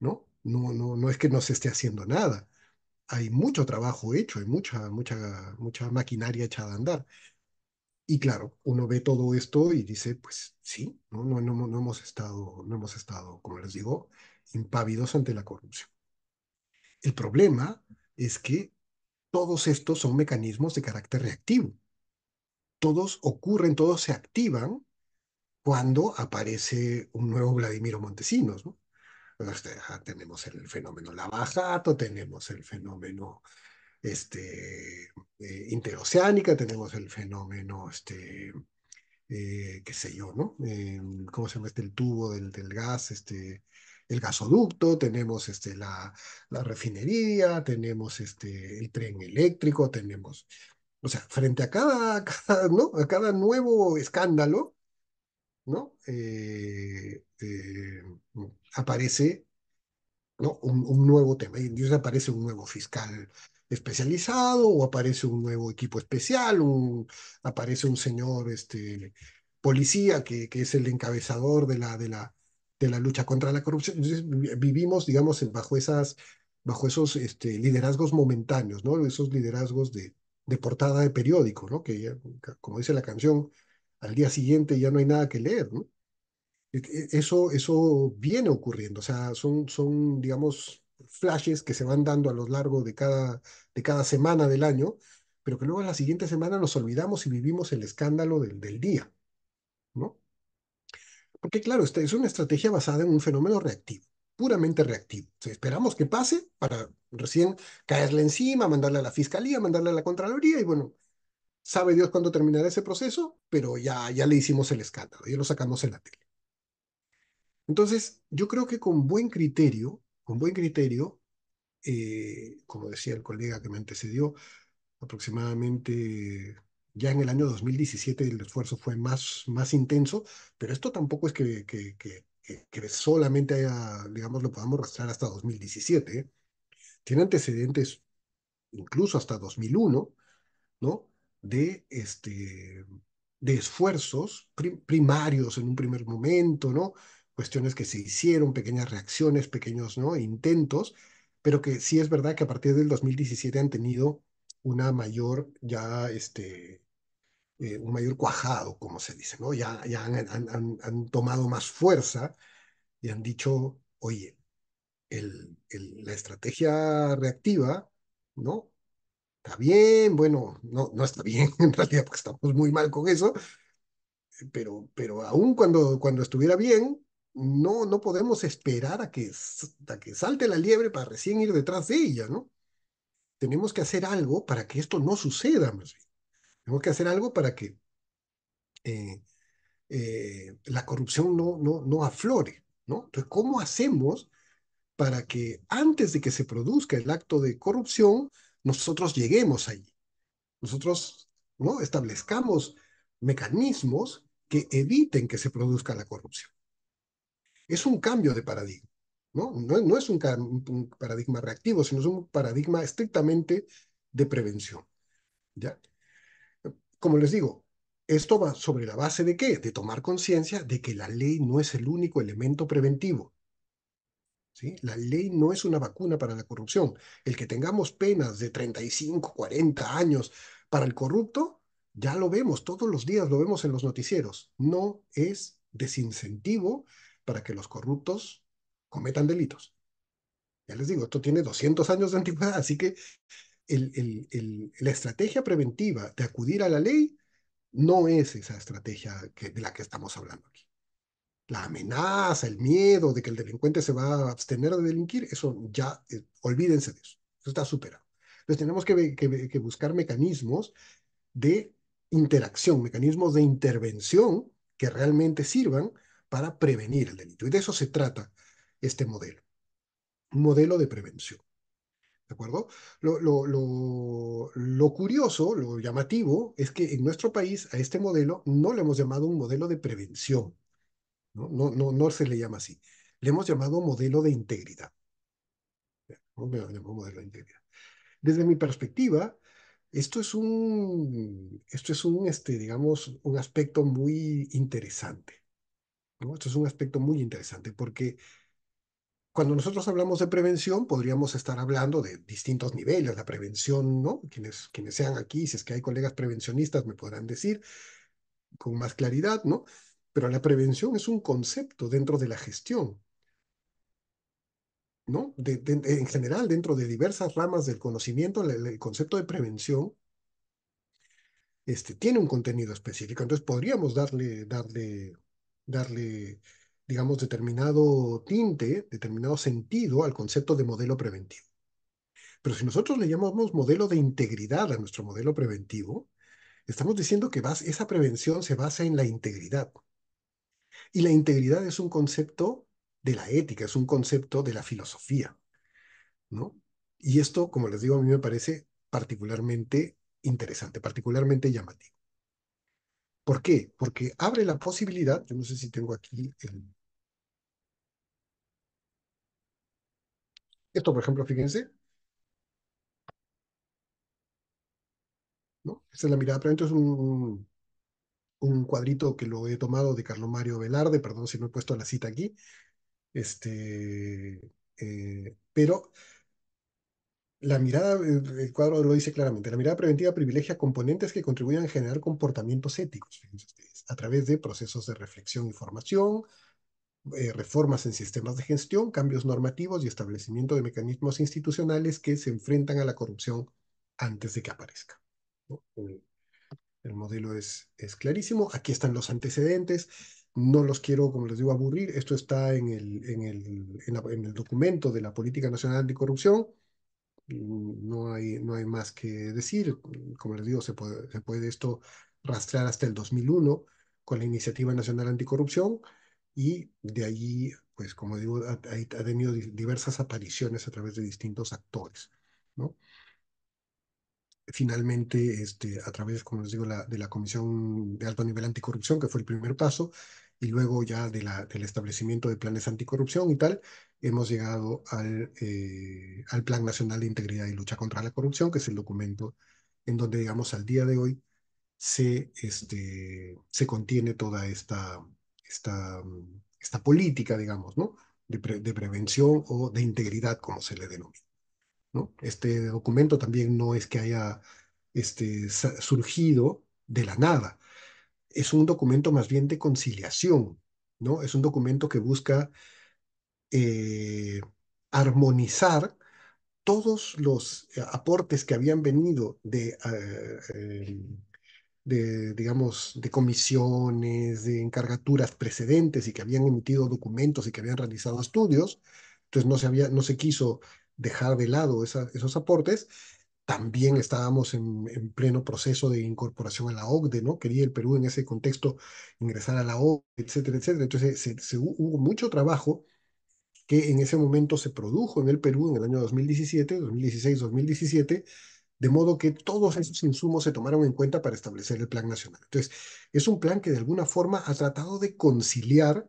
¿no? No, no, no es que no se esté haciendo nada. Hay mucho trabajo hecho, hay mucha, mucha, mucha maquinaria echada a andar. Y claro, uno ve todo esto y dice, pues sí, no, no, no, no hemos estado, no hemos estado, como les digo, impávidos ante la corrupción. El problema es que todos estos son mecanismos de carácter reactivo. Todos ocurren, todos se activan cuando aparece un nuevo Vladimiro Montesinos. ¿no? tenemos el fenómeno Lavajato, tenemos el fenómeno este, eh, interoceánica, tenemos el fenómeno, este, eh, qué sé yo, ¿no? Eh, ¿Cómo se llama este? El tubo del, del gas, este, el gasoducto, tenemos este, la, la, refinería, tenemos este, el tren eléctrico, tenemos... O sea, frente a cada, ¿no? a cada nuevo escándalo, ¿no? Eh, eh, aparece ¿no? Un, un, nuevo tema. Y entonces aparece un nuevo fiscal especializado o aparece un nuevo equipo especial, un, aparece un señor este, policía que, que, es el encabezador de la, de la, de la lucha contra la corrupción. vivimos, digamos, bajo, esas, bajo esos este, liderazgos momentáneos, ¿no? esos liderazgos de, portada de periódico, que como dice la canción, al día siguiente ya no hay nada que leer. E, e, eso, eso viene ocurriendo, o sea, son, son, digamos, flashes que se van dando a lo largo de cada, de cada semana del año, pero que luego a la siguiente semana nos olvidamos y vivimos el escándalo del, del día. Porque claro, esta es una estrategia basada en un fenómeno reactivo, puramente reactivo. esperamos que pase para recién caerle encima, mandarle a la fiscalía, mandarle a la Contraloría y bueno, sabe Dios cuándo terminará ese proceso, pero ya, ya le hicimos el escándalo, ya lo sacamos en la tele. Entonces, yo creo que con buen criterio, con buen criterio, eh, como decía el colega que me antecedió, aproximadamente ya en el año 2017 el esfuerzo fue más, más intenso, pero esto tampoco es que, que, solamente haya, digamos, lo podamos rastrear hasta 2017. ¿eh? Tiene antecedentes incluso hasta 2001, ¿no? De, este, de esfuerzos primarios en un primer momento, ¿no? Cuestiones que se hicieron, pequeñas reacciones, pequeños, ¿no? Intentos, pero que sí es verdad que a partir del 2017 han tenido una mayor, ya, este, eh, un mayor cuajado, como se dice, ¿no? Ya, ya han, tomado más fuerza y han dicho, oye, el, la estrategia reactiva, ¿no? Está bien, bueno, no, no está bien en realidad porque estamos muy mal con eso, pero, pero aún cuando, cuando estuviera bien, no, no podemos esperar a que, a que salte la liebre para recién ir detrás de ella, ¿no? tenemos que hacer algo para que esto no suceda Tenemos que hacer algo para que eh, eh, la corrupción no, no, aflore, ¿no? Entonces, ¿cómo hacemos para que antes de que se produzca el acto de corrupción, nosotros lleguemos allí? Nosotros ¿no? establezcamos mecanismos que eviten que se produzca la corrupción. Es un cambio de paradigma. ¿no? es un, paradigma reactivo, sino es un paradigma estrictamente de prevención. ¿ya? Como les digo, esto va sobre la base de qué? De tomar conciencia de que la ley no es el único elemento preventivo. ¿Sí? La ley no es una vacuna para la corrupción. El que tengamos penas de 35, 40 años para el corrupto, ya lo vemos todos los días, lo vemos en los noticieros. No es desincentivo para que los corruptos cometan delitos. Ya les digo, esto tiene 200 años de antigüedad, así que el, la estrategia preventiva de acudir a la ley no es esa estrategia que, de la que estamos hablando aquí. La amenaza, el miedo de que el delincuente se va a abstener de delinquir, eso ya, eh, olvídense de eso, eso está superado. Entonces tenemos que, que buscar mecanismos de interacción, mecanismos de intervención que realmente sirvan para prevenir el delito. Y de eso se trata este modelo. Un modelo de prevención. ¿De acuerdo? Lo, curioso, lo llamativo, es que en nuestro país a este modelo no le hemos llamado un modelo de prevención. No, no, no, se le llama así. Le hemos llamado modelo de integridad. Modelo de integridad. Desde mi perspectiva, esto es un, esto es un, este, digamos, un aspecto muy interesante. Esto es un aspecto muy interesante porque cuando nosotros hablamos de prevención, podríamos estar hablando de distintos niveles, la prevención, ¿no? Quienes, quienes sean aquí, si es que hay colegas prevencionistas, me podrán decir con más claridad, ¿no? Pero la prevención es un concepto dentro de la gestión, ¿no? en general, dentro de diversas ramas del conocimiento, el, concepto de prevención este, tiene un contenido específico. Entonces podríamos darle, darle, darle digamos, determinado tinte, determinado sentido al concepto de modelo preventivo. Pero si nosotros le llamamos modelo de integridad a nuestro modelo preventivo, estamos diciendo que esa prevención se basa en la integridad. Y la integridad es un concepto de la ética, es un concepto de la filosofía. ¿no? Y esto, como les digo, a mí me parece particularmente interesante, particularmente llamativo. ¿Por qué? Porque abre la posibilidad, yo no sé si tengo aquí el... Esto, por ejemplo, fíjense. ¿No? Esta es la mirada, pero es un, un cuadrito que lo he tomado de Carlos Mario Velarde, perdón si no he puesto la cita aquí. Este, eh, pero la mirada, el cuadro lo dice claramente, la mirada preventiva privilegia componentes que contribuyen a generar comportamientos éticos, a través de procesos de reflexión y formación, eh, reformas en sistemas de gestión, cambios normativos y establecimiento de mecanismos institucionales que se enfrentan a la corrupción antes de que aparezca. El, modelo es, es clarísimo, aquí están los antecedentes, no los quiero, como les digo, aburrir. Esto está en el, en el, documento de la Política Nacional de Corrupción no hay, no hay más que decir. Como les digo, se puede, se puede esto rastrear hasta el 2001 con la Iniciativa Nacional Anticorrupción y de allí, pues como digo, ha, tenido diversas apariciones a través de distintos actores. ¿no? Finalmente, este, a través, como les digo, la, de la Comisión de Alto Nivel Anticorrupción, que fue el primer paso, y luego ya de la, del establecimiento de planes anticorrupción y tal, hemos llegado al, eh, al Plan Nacional de Integridad y Lucha contra la Corrupción, que es el documento en donde, digamos, al día de hoy se, este, se contiene toda esta, esta, esta política, digamos, ¿no? De, prevención o de integridad, como se le denomina. ¿no? Este documento también no es que haya este, surgido de la nada es un documento más bien de conciliación, ¿no? Es un documento que busca eh, armonizar todos los eh, aportes que habían venido eh, em, de, digamos, de comisiones, de encargaturas precedentes y que habían emitido documentos y que habían realizado estudios, entonces no se, había, no se quiso dejar de lado esos aportes, también estábamos en, en, pleno proceso de incorporación a la OCDE, ¿no? Quería el Perú en ese contexto ingresar a la OCDE, etcétera, etcétera. Entonces hubo mucho trabajo que en ese momento se produjo en el Perú en el año 2017, 2016, 2017, de modo que todos esos insumos se tomaron en cuenta para establecer el plan nacional. Entonces, es un plan que de alguna forma ha tratado de conciliar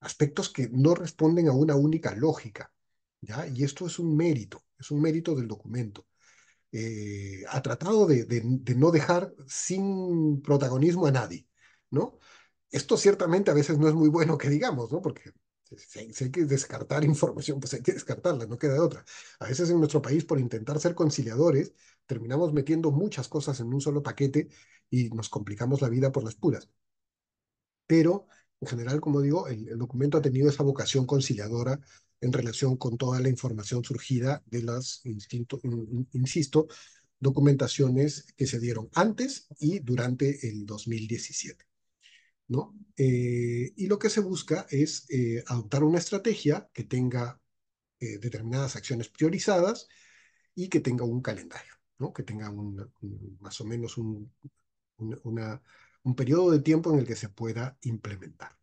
aspectos que no responden a una única lógica, ¿ya? Y esto es un mérito, es un mérito del documento eh, ha tratado de, no dejar sin protagonismo a nadie, ¿no? Esto ciertamente a veces no es muy bueno que digamos, ¿no? Porque si hay, que descartar información, pues hay que descartarla, no queda otra. A veces en nuestro país, por intentar ser conciliadores, terminamos metiendo muchas cosas en un solo paquete y nos complicamos la vida por las puras. Pero, en general, como digo, el documento ha tenido esa vocación conciliadora en relación con toda la información surgida de las, insisto, documentaciones que se dieron antes y durante el 2017. ¿no? Eh, y lo que se busca es eh, adoptar una estrategia que tenga eh, determinadas acciones priorizadas y que tenga un calendario, ¿no? que tenga un, más o menos un, una, un periodo de tiempo en el que se pueda implementar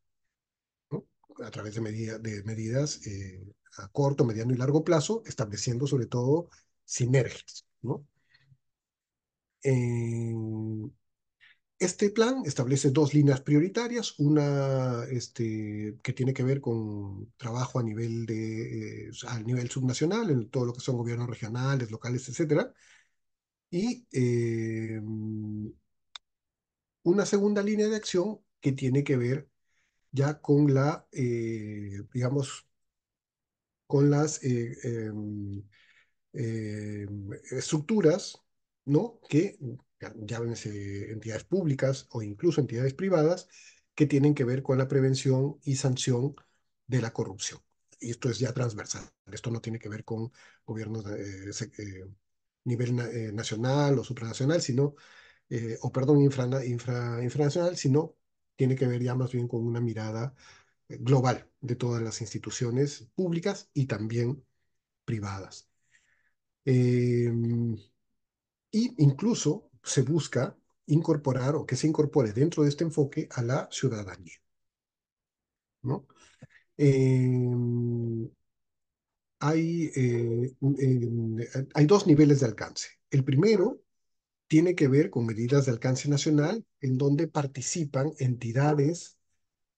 a través de, de medidas eh, a corto, mediano y largo plazo, estableciendo sobre todo sinergias. Eh, este plan establece dos líneas prioritarias, una este, que tiene que ver con trabajo a nivel, de, eh, nivel subnacional, en todo lo que son gobiernos regionales, locales, etc. Y una segunda línea de acción que tiene que ver ya con la, eh, digamos, con las eh, em, eh, estructuras, ¿no? Que llámense entidades públicas o incluso entidades privadas que tienen que ver con la prevención y sanción de la corrupción. Y esto es ya transversal. Esto no tiene que ver con gobiernos de nivel nacional o supranacional, sino, o perdón, infra, infranacional, sino tiene que ver ya más bien con una mirada eh, global de todas las instituciones públicas y también privadas. Em, y incluso se busca incorporar o que se incorpore dentro de este enfoque a la ciudadanía. ¿no? Em, hay, eh, hay dos niveles de alcance. El primero tiene que ver con medidas de alcance nacional en donde participan entidades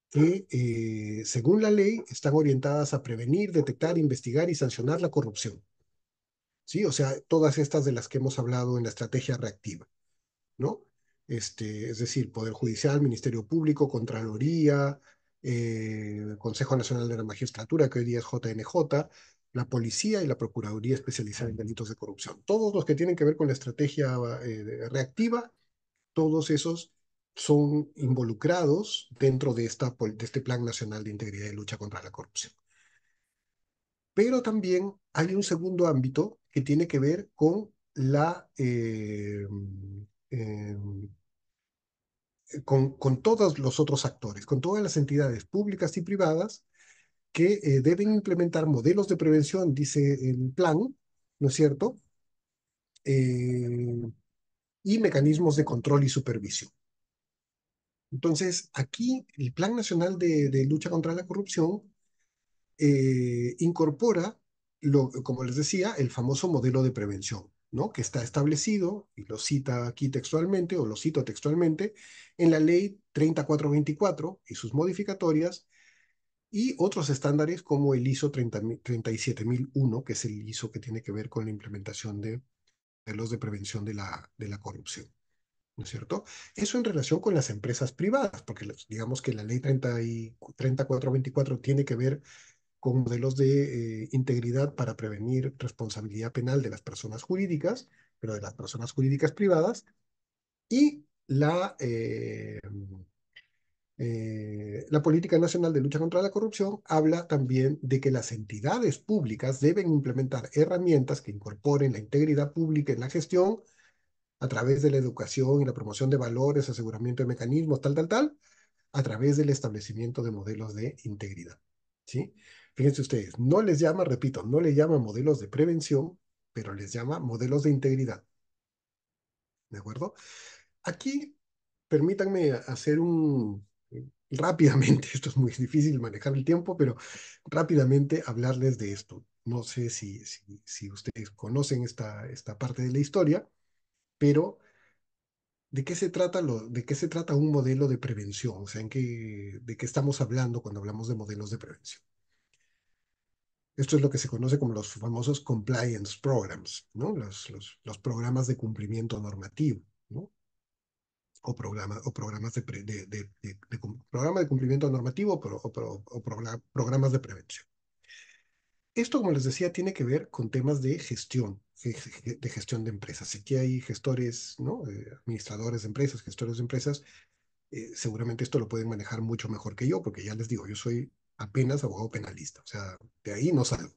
que, eh, según la ley, están orientadas a prevenir, detectar, investigar y sancionar la corrupción. ¿Sí? O sea, todas estas de las que hemos hablado en la estrategia reactiva, ¿no? Este, es decir, Poder Judicial, Ministerio Público, Contraloría, eh, Consejo Nacional de la Magistratura, que hoy día es JNJ, la Policía y la Procuraduría Especializada en Delitos de Corrupción. Todos los que tienen que ver con la estrategia eh, reactiva, todos esos son involucrados dentro de, esta, de este Plan Nacional de Integridad y Lucha contra la Corrupción. Pero también hay un segundo ámbito que tiene que ver con la... Eh, eh, con, con todos los otros actores, con todas las entidades públicas y privadas que eh, deben implementar modelos de prevención, dice el plan, ¿no es cierto? Eh, y mecanismos de control y supervisión. Entonces, aquí el Plan Nacional de, Lucha contra la Corrupción eh, incorpora, lo, como les decía, el famoso modelo de prevención, ¿no? que está establecido, y lo cita aquí textualmente, o lo cito textualmente, en la Ley 3424 y sus modificatorias, y otros estándares como el ISO 37001, que es el ISO que tiene que ver con la implementación de los de prevención de la, de la corrupción. ¿No es cierto? Eso en relación con las empresas privadas, porque digamos que la ley 30 3424 tiene que ver con modelos de eh, integridad para prevenir responsabilidad penal de las personas jurídicas, pero de las personas jurídicas privadas, y la, eh, eh, la Política Nacional de Lucha contra la Corrupción habla también de que las entidades públicas deben implementar herramientas que incorporen la integridad pública en la gestión a través de la educación y la promoción de valores, aseguramiento de mecanismos, tal, tal, tal, a través del establecimiento de modelos de integridad. ¿sí? Fíjense ustedes, no les llama, repito, no les llama modelos de prevención, pero les llama modelos de integridad. ¿De acuerdo? Aquí, permítanme hacer un, rápidamente, esto es muy difícil manejar el tiempo, pero rápidamente hablarles de esto. No sé si, si, ustedes conocen esta, esta parte de la historia, pero ¿de qué se trata, lo, de qué se trata un modelo de prevención? O sea, qué, ¿de qué estamos hablando cuando hablamos de modelos de prevención? Esto es lo que se conoce como los famosos compliance programs, ¿no? los, los, los programas de cumplimiento normativo. ¿no? o, programa, o programas de, programa de cumplimiento normativo o, programas de prevención. Esto, como les decía, tiene que ver con temas de gestión, de gestión de empresas. Aquí hay gestores, ¿no? Eh, administradores de empresas, gestores de empresas. Eh, seguramente esto lo pueden manejar mucho mejor que yo, porque ya les digo, yo soy apenas abogado penalista, o sea, de ahí no salgo.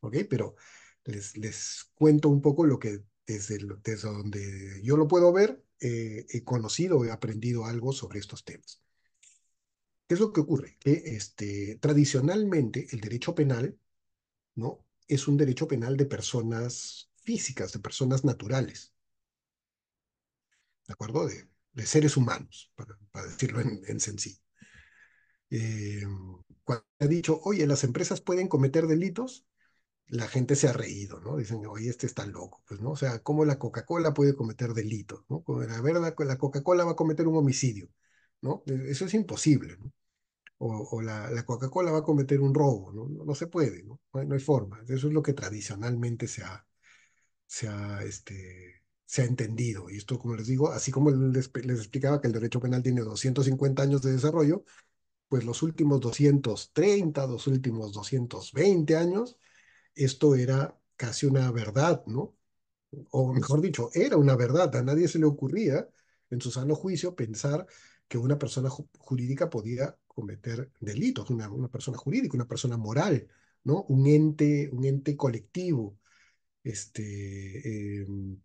¿Ok? Pero les, les cuento un poco lo que desde, desde donde yo lo puedo ver, eh, he conocido he aprendido algo sobre estos temas. ¿Qué es lo que ocurre? Que este, tradicionalmente el derecho penal ¿no? es un derecho penal de personas físicas, de personas naturales. ¿De acuerdo? De, seres humanos, para, decirlo en, sencillo. Eh, cuando ha dicho, oye, las empresas pueden cometer delitos, la gente se ha reído, ¿no? Dicen, oye, este está loco, pues, ¿no? O sea, ¿cómo la Coca-Cola puede cometer delitos, ¿no? A ver, la, Coca-Cola va a cometer un homicidio, ¿no? E, eso es imposible, ¿no? O, la, Coca-Cola va a cometer un robo, ¿no? ¿no? se puede, ¿no? No hay forma. Eso es lo que tradicionalmente se ha, este, se ha entendido. Y esto, como les digo, así como les explicaba que el derecho penal tiene 250 años de desarrollo, pues los últimos 230, los últimos 220 años esto era casi una verdad, ¿no? O mejor dicho, era una verdad, a nadie se le ocurría en su sano juicio pensar que una persona jurídica podía cometer delitos, una, persona jurídica, una persona moral, ¿no? Un ente, un ente colectivo. Este, em,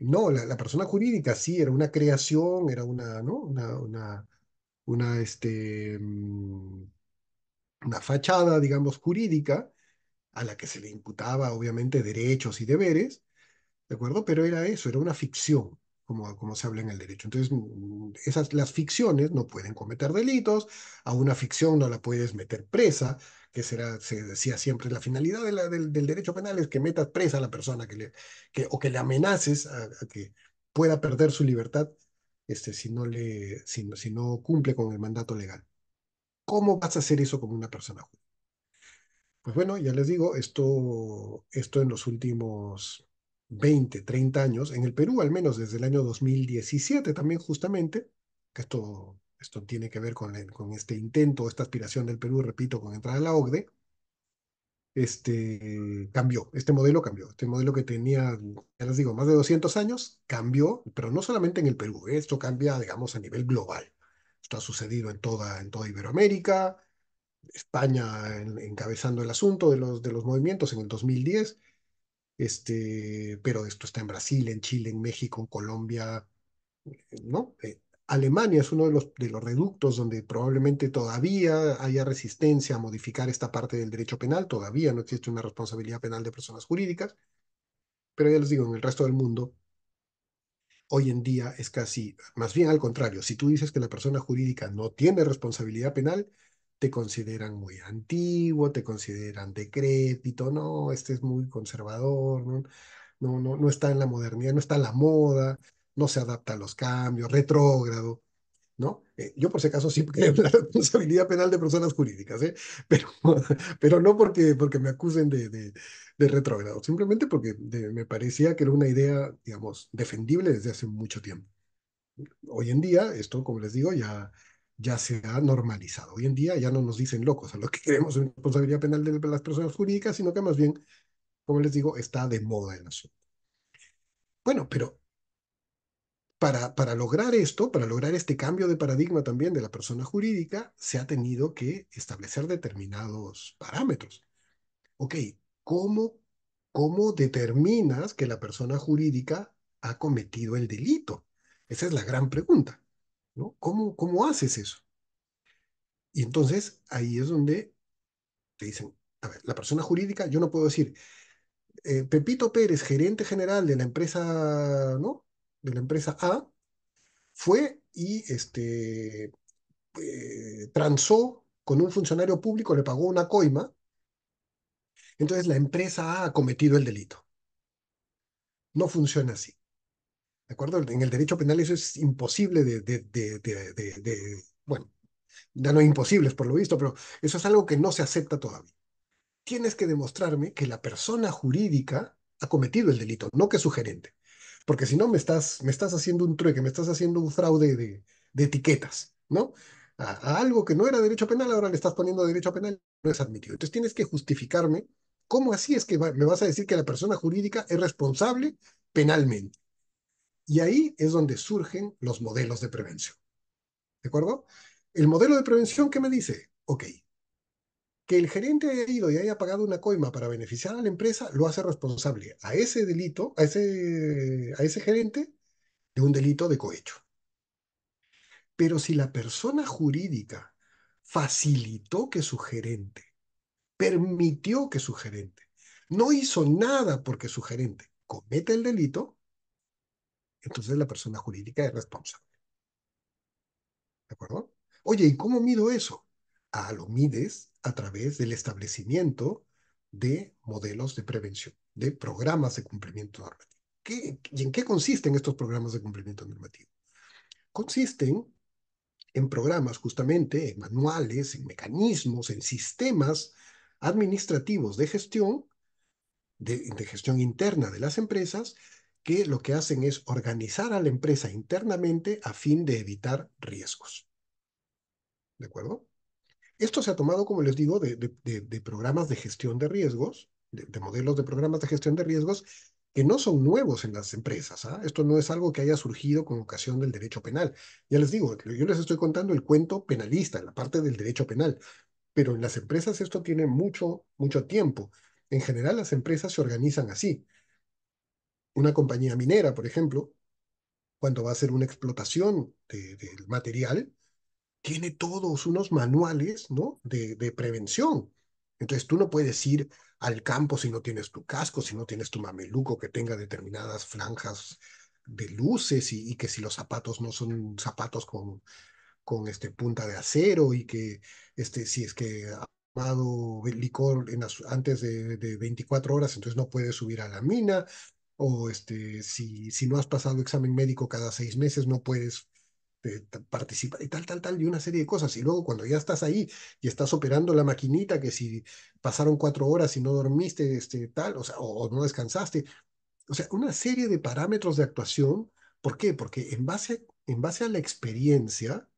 no, la, persona jurídica sí era una creación, era una, ¿no? Una, una, una, este, mm, una fachada, digamos, jurídica, a la que se le imputaba obviamente derechos y deberes, ¿de acuerdo? Pero era eso, era una ficción, como, como se habla en el derecho. Entonces, mm, esas, las ficciones no pueden cometer delitos, a una ficción no la puedes meter presa, que será, se decía siempre, la finalidad del, derecho penal es que metas presa a la persona que que, o que le amenaces a, que pueda perder su libertad este, si, no le, si, no cumple con el mandato legal. ¿Cómo vas a hacer eso como una persona justa? Pues bueno, ya les digo, esto, esto en los últimos 20, 30 años, en el Perú al menos desde el año 2017 también justamente, que esto, esto tiene que ver con, este intento, esta aspiración del Perú, repito, con entrar a la OCDE, este, cambió, este modelo cambió, este modelo que tenía, ya les digo, más de 200 años, cambió, pero no solamente en el Perú, esto cambia, digamos, a nivel global. Esto ha sucedido en toda, en toda Iberoamérica, España encabezando el asunto de los, de los movimientos en el 2010, este, pero esto está en Brasil, en Chile, en México, en Colombia, ¿no? Eh, Alemania es uno de los, de los reductos donde probablemente todavía haya resistencia a modificar esta parte del derecho penal, todavía no existe una responsabilidad penal de personas jurídicas, pero ya les digo, en el resto del mundo hoy en día es casi, más bien al contrario, si tú dices que la persona jurídica no tiene responsabilidad penal, te consideran muy antiguo, te consideran decrépito, no, este es muy conservador, no, no, no, no está en la modernidad, no está en la moda, no se adapta a los cambios, retrógrado. ¿No? Eh, yo por si acaso sí creo la responsabilidad penal de personas jurídicas, ¿eh? pero, pero no porque, porque me acusen de, de, retrógrado, simplemente porque me parecía que era una idea, digamos, defendible desde hace mucho tiempo. Hoy en día, esto, como les digo, ya, ya se ha normalizado. Hoy en día ya no nos dicen locos a los que queremos una responsabilidad penal de las personas jurídicas, sino que más bien, como les digo, está de moda el asunto. Bueno, pero para, para lograr esto, para lograr este cambio de paradigma también de la persona jurídica, se ha tenido que establecer determinados parámetros. Ok, ¿cómo, cómo determinas que la persona jurídica ha cometido el delito? Esa es la gran pregunta. ¿Cómo, ¿Cómo haces eso? Y entonces ahí es donde te dicen, a ver, la persona jurídica, yo no puedo decir, eh, Pepito Pérez, gerente general de la empresa, ¿no? De la empresa A, fue y este, eh, transó con un funcionario público, le pagó una coima, entonces la empresa A ha cometido el delito. No funciona así. ¿De acuerdo? En el derecho penal eso es imposible de, bueno, ya no imposibles por lo visto, pero eso es algo que no se acepta todavía. Tienes que demostrarme que la persona jurídica ha cometido el delito, no que su gerente. Porque si no, me estás, me estás haciendo un trueque, me estás haciendo un fraude de, etiquetas, ¿no? A, algo que no era derecho penal, ahora le estás poniendo derecho penal, no es admitido. Entonces tienes que justificarme cómo así es que me vas a decir que la persona jurídica es responsable penalmente. Y ahí es donde surgen los modelos de prevención. ¿De acuerdo? El modelo de prevención que me dice, ok, que el gerente haya ido y haya pagado una coima para beneficiar a la empresa, lo hace responsable a ese delito, a ese, a ese gerente, de un delito de cohecho. Pero si la persona jurídica facilitó que su gerente, permitió que su gerente, no hizo nada porque su gerente cometa el delito, entonces la persona jurídica es responsable. ¿De acuerdo? Oye, ¿y cómo mido eso? Ah, lo mides a través del establecimiento de modelos de prevención, de programas de cumplimiento normativo. ¿Y en qué consisten estos programas de cumplimiento normativo? Consisten en programas justamente, en manuales, en mecanismos, en sistemas administrativos de gestión, de gestión interna de las empresas, que lo que hacen es organizar a la empresa internamente a fin de evitar riesgos. ¿De acuerdo? Esto se ha tomado, como les digo, de, programas de gestión de riesgos, de, modelos de programas de gestión de riesgos que no son nuevos en las empresas. ¿ah? Esto no es algo que haya surgido con ocasión del derecho penal. Ya les digo, yo les estoy contando el cuento penalista, la parte del derecho penal, pero en las empresas esto tiene mucho, mucho tiempo. En general, las empresas se organizan así una compañía minera, por ejemplo, cuando va a hacer una explotación del material, tiene todos unos manuales ¿no? de, prevención. Entonces tú no puedes ir al campo si no tienes tu casco, si no tienes tu mameluco que tenga determinadas franjas de luces y, que si los zapatos no son zapatos con, con este, punta de acero y que este, si es que ha tomado licor en antes de, de, 24 horas, entonces no puedes subir a la mina o este, si, si no has pasado examen médico cada seis meses, no puedes eh, participar y tal, tal, tal, y una serie de cosas. Y luego cuando ya estás ahí y estás operando la maquinita, que si pasaron cuatro horas y no dormiste, este, tal, o sea, no descansaste. O sea, una serie de parámetros de actuación. ¿Por qué? Porque en base, en base a la experiencia,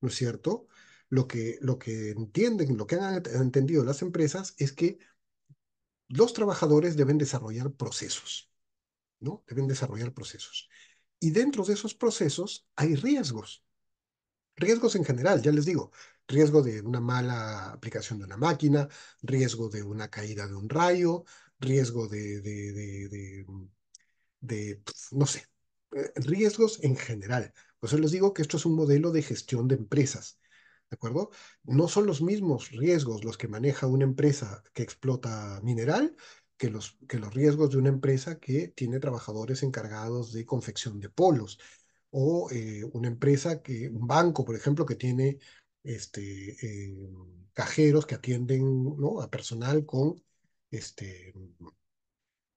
¿no es cierto? Lo que, lo que entienden, lo que han entendido las empresas es que los trabajadores deben desarrollar procesos. ¿no? Deben desarrollar procesos. Y dentro de esos procesos hay riesgos. Riesgos en general, ya les digo, riesgo de una mala aplicación de una máquina, riesgo de una caída de un rayo, riesgo de, no sé, eh, riesgos en general. Pues eso les digo que esto es un modelo de gestión de empresas. ¿De acuerdo? No son los mismos riesgos los que maneja una empresa que explota mineral que los, que los riesgos de una empresa que tiene trabajadores encargados de confección de polos o eh, una empresa que, un banco, por ejemplo, que tiene este, eh, cajeros que atienden ¿no? a personal con, este,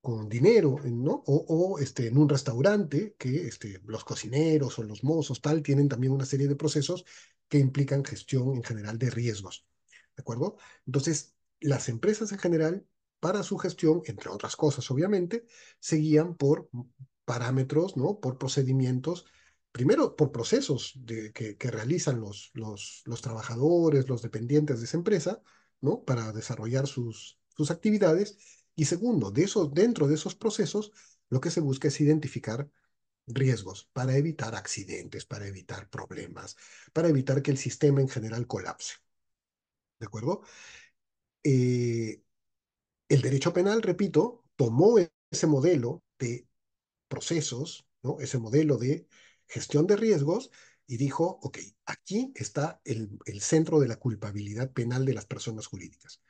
con dinero, ¿no? O, o, este, en un restaurante que este, los cocineros o los mozos, tal, tienen también una serie de procesos que implican gestión en general de riesgos. ¿De acuerdo? Entonces, las empresas en general para su gestión, entre otras cosas, obviamente, se guían por parámetros, ¿no? por procedimientos, primero por procesos que, realizan los, los, trabajadores, los dependientes de esa empresa, ¿no? para desarrollar sus, sus actividades, y segundo, de esos, dentro de esos procesos, lo que se busca es identificar riesgos para evitar accidentes, para evitar problemas, para evitar que el sistema en general colapse. ¿De acuerdo? Eh, el derecho penal, repito, tomó ese modelo de procesos, ese modelo de gestión de riesgos y dijo, ok, aquí está el, el centro de la culpabilidad penal de las personas jurídicas.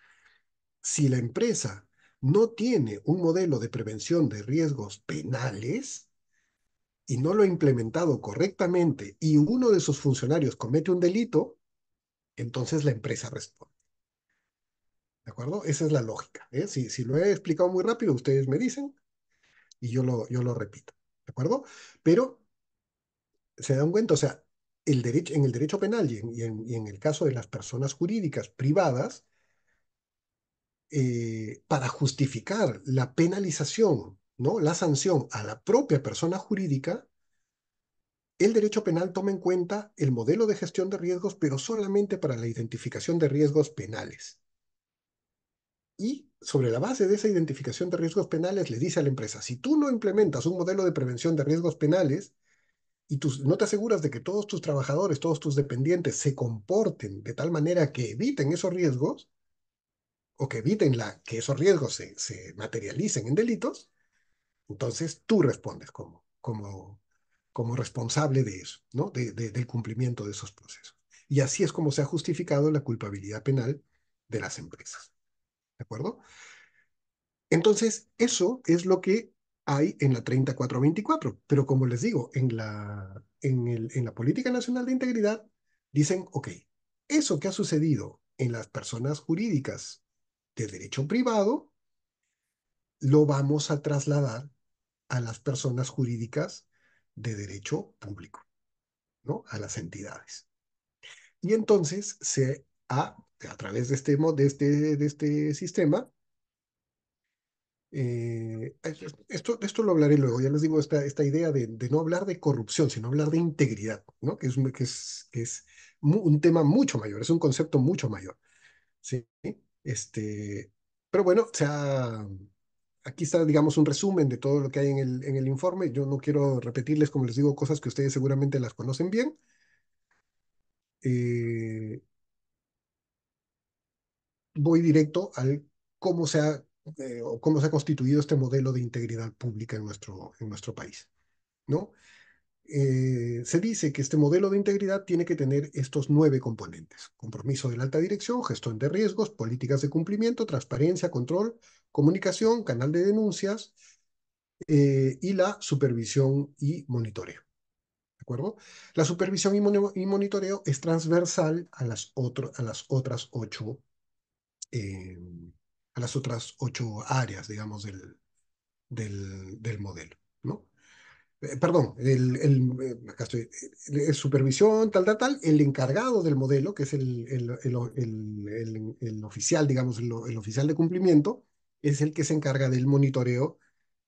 Si la empresa no tiene un modelo de prevención de riesgos penales y no lo ha implementado correctamente y uno de sus funcionarios comete un delito, entonces la empresa responde. ¿De acuerdo? Esa es la lógica. ¿eh? Si, lo he explicado muy rápido, ustedes me dicen y yo lo, yo lo repito. ¿De acuerdo? Pero se dan cuenta, o sea, el derecho, en el derecho penal y en, el caso de las personas jurídicas privadas, eh, para justificar la penalización, ¿no? la sanción a la propia persona jurídica, el derecho penal toma en cuenta el modelo de gestión de riesgos, pero solamente para la identificación de riesgos penales y sobre la base de esa identificación de riesgos penales le dice a la empresa, si tú no implementas un modelo de prevención de riesgos penales y tú no te aseguras de que todos tus trabajadores, todos tus dependientes se comporten de tal manera que eviten esos riesgos o que eviten la, que esos riesgos se, materialicen en delitos, entonces tú respondes como, como, como responsable de eso, ¿no? del cumplimiento de esos procesos. Y así es como se ha justificado la culpabilidad penal de las empresas. ¿De acuerdo? Entonces, eso es lo que hay en la 3424. Pero como les digo, en la, en, el, en la Política Nacional de Integridad dicen, ok, eso que ha sucedido en las personas jurídicas de derecho privado, lo vamos a trasladar a las personas jurídicas de derecho público, ¿no? A las entidades. Y entonces se ha a través de este, de este, de este sistema. Eh, esto, esto lo hablaré luego, ya les digo, esta, esta idea de, no hablar de corrupción, sino hablar de integridad, ¿no? que es, que es, un tema mucho mayor, es un concepto mucho mayor. ¿sí? Este, pero bueno, sea, aquí está, digamos, un resumen de todo lo que hay en el, en el informe. Yo no quiero repetirles, como les digo, cosas que ustedes seguramente las conocen bien. Eh, voy directo al cómo se ha, eh, cómo se ha constituido este modelo de integridad pública en nuestro, en nuestro país. ¿no? Eh, se dice que este modelo de integridad tiene que tener estos nueve componentes. Compromiso de la alta dirección, gestión de riesgos, políticas de cumplimiento, transparencia, control, comunicación, canal de denuncias eh, y la supervisión y monitoreo. ¿De acuerdo? La supervisión y, monitoreo es transversal a las, a las otras ocho eh, a las otras ocho áreas, digamos, del, del, modelo. ¿no? Eh, perdón, eh, el, supervisión, tal, tal, tal, el encargado del modelo, que es el, el oficial, digamos, el, oficial de cumplimiento, es el que se encarga del monitoreo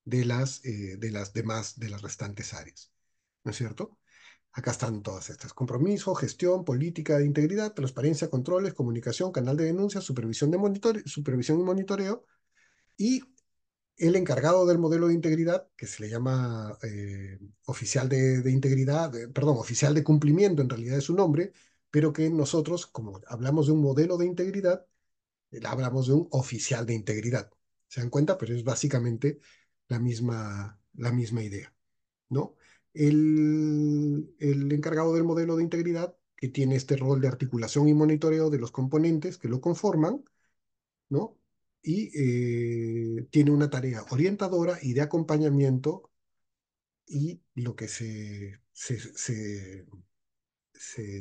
de las, de las demás, de las restantes áreas. ¿No es cierto? Acá están todas estas. Compromiso, gestión, política de integridad, transparencia, controles, comunicación, canal de denuncia, supervisión, de monitoreo, supervisión y monitoreo. Y el encargado del modelo de integridad, que se le llama eh, oficial de, integridad, perdón, oficial de cumplimiento en realidad es su nombre, pero que nosotros, como hablamos de un modelo de integridad, hablamos de un oficial de integridad. ¿Se dan cuenta? Pero es básicamente la misma, la misma idea, ¿no? el, encargado del modelo de integridad, que tiene este rol de articulación y monitoreo de los componentes que lo conforman, ¿no? Y eh, tiene una tarea orientadora y de acompañamiento y lo que se, se,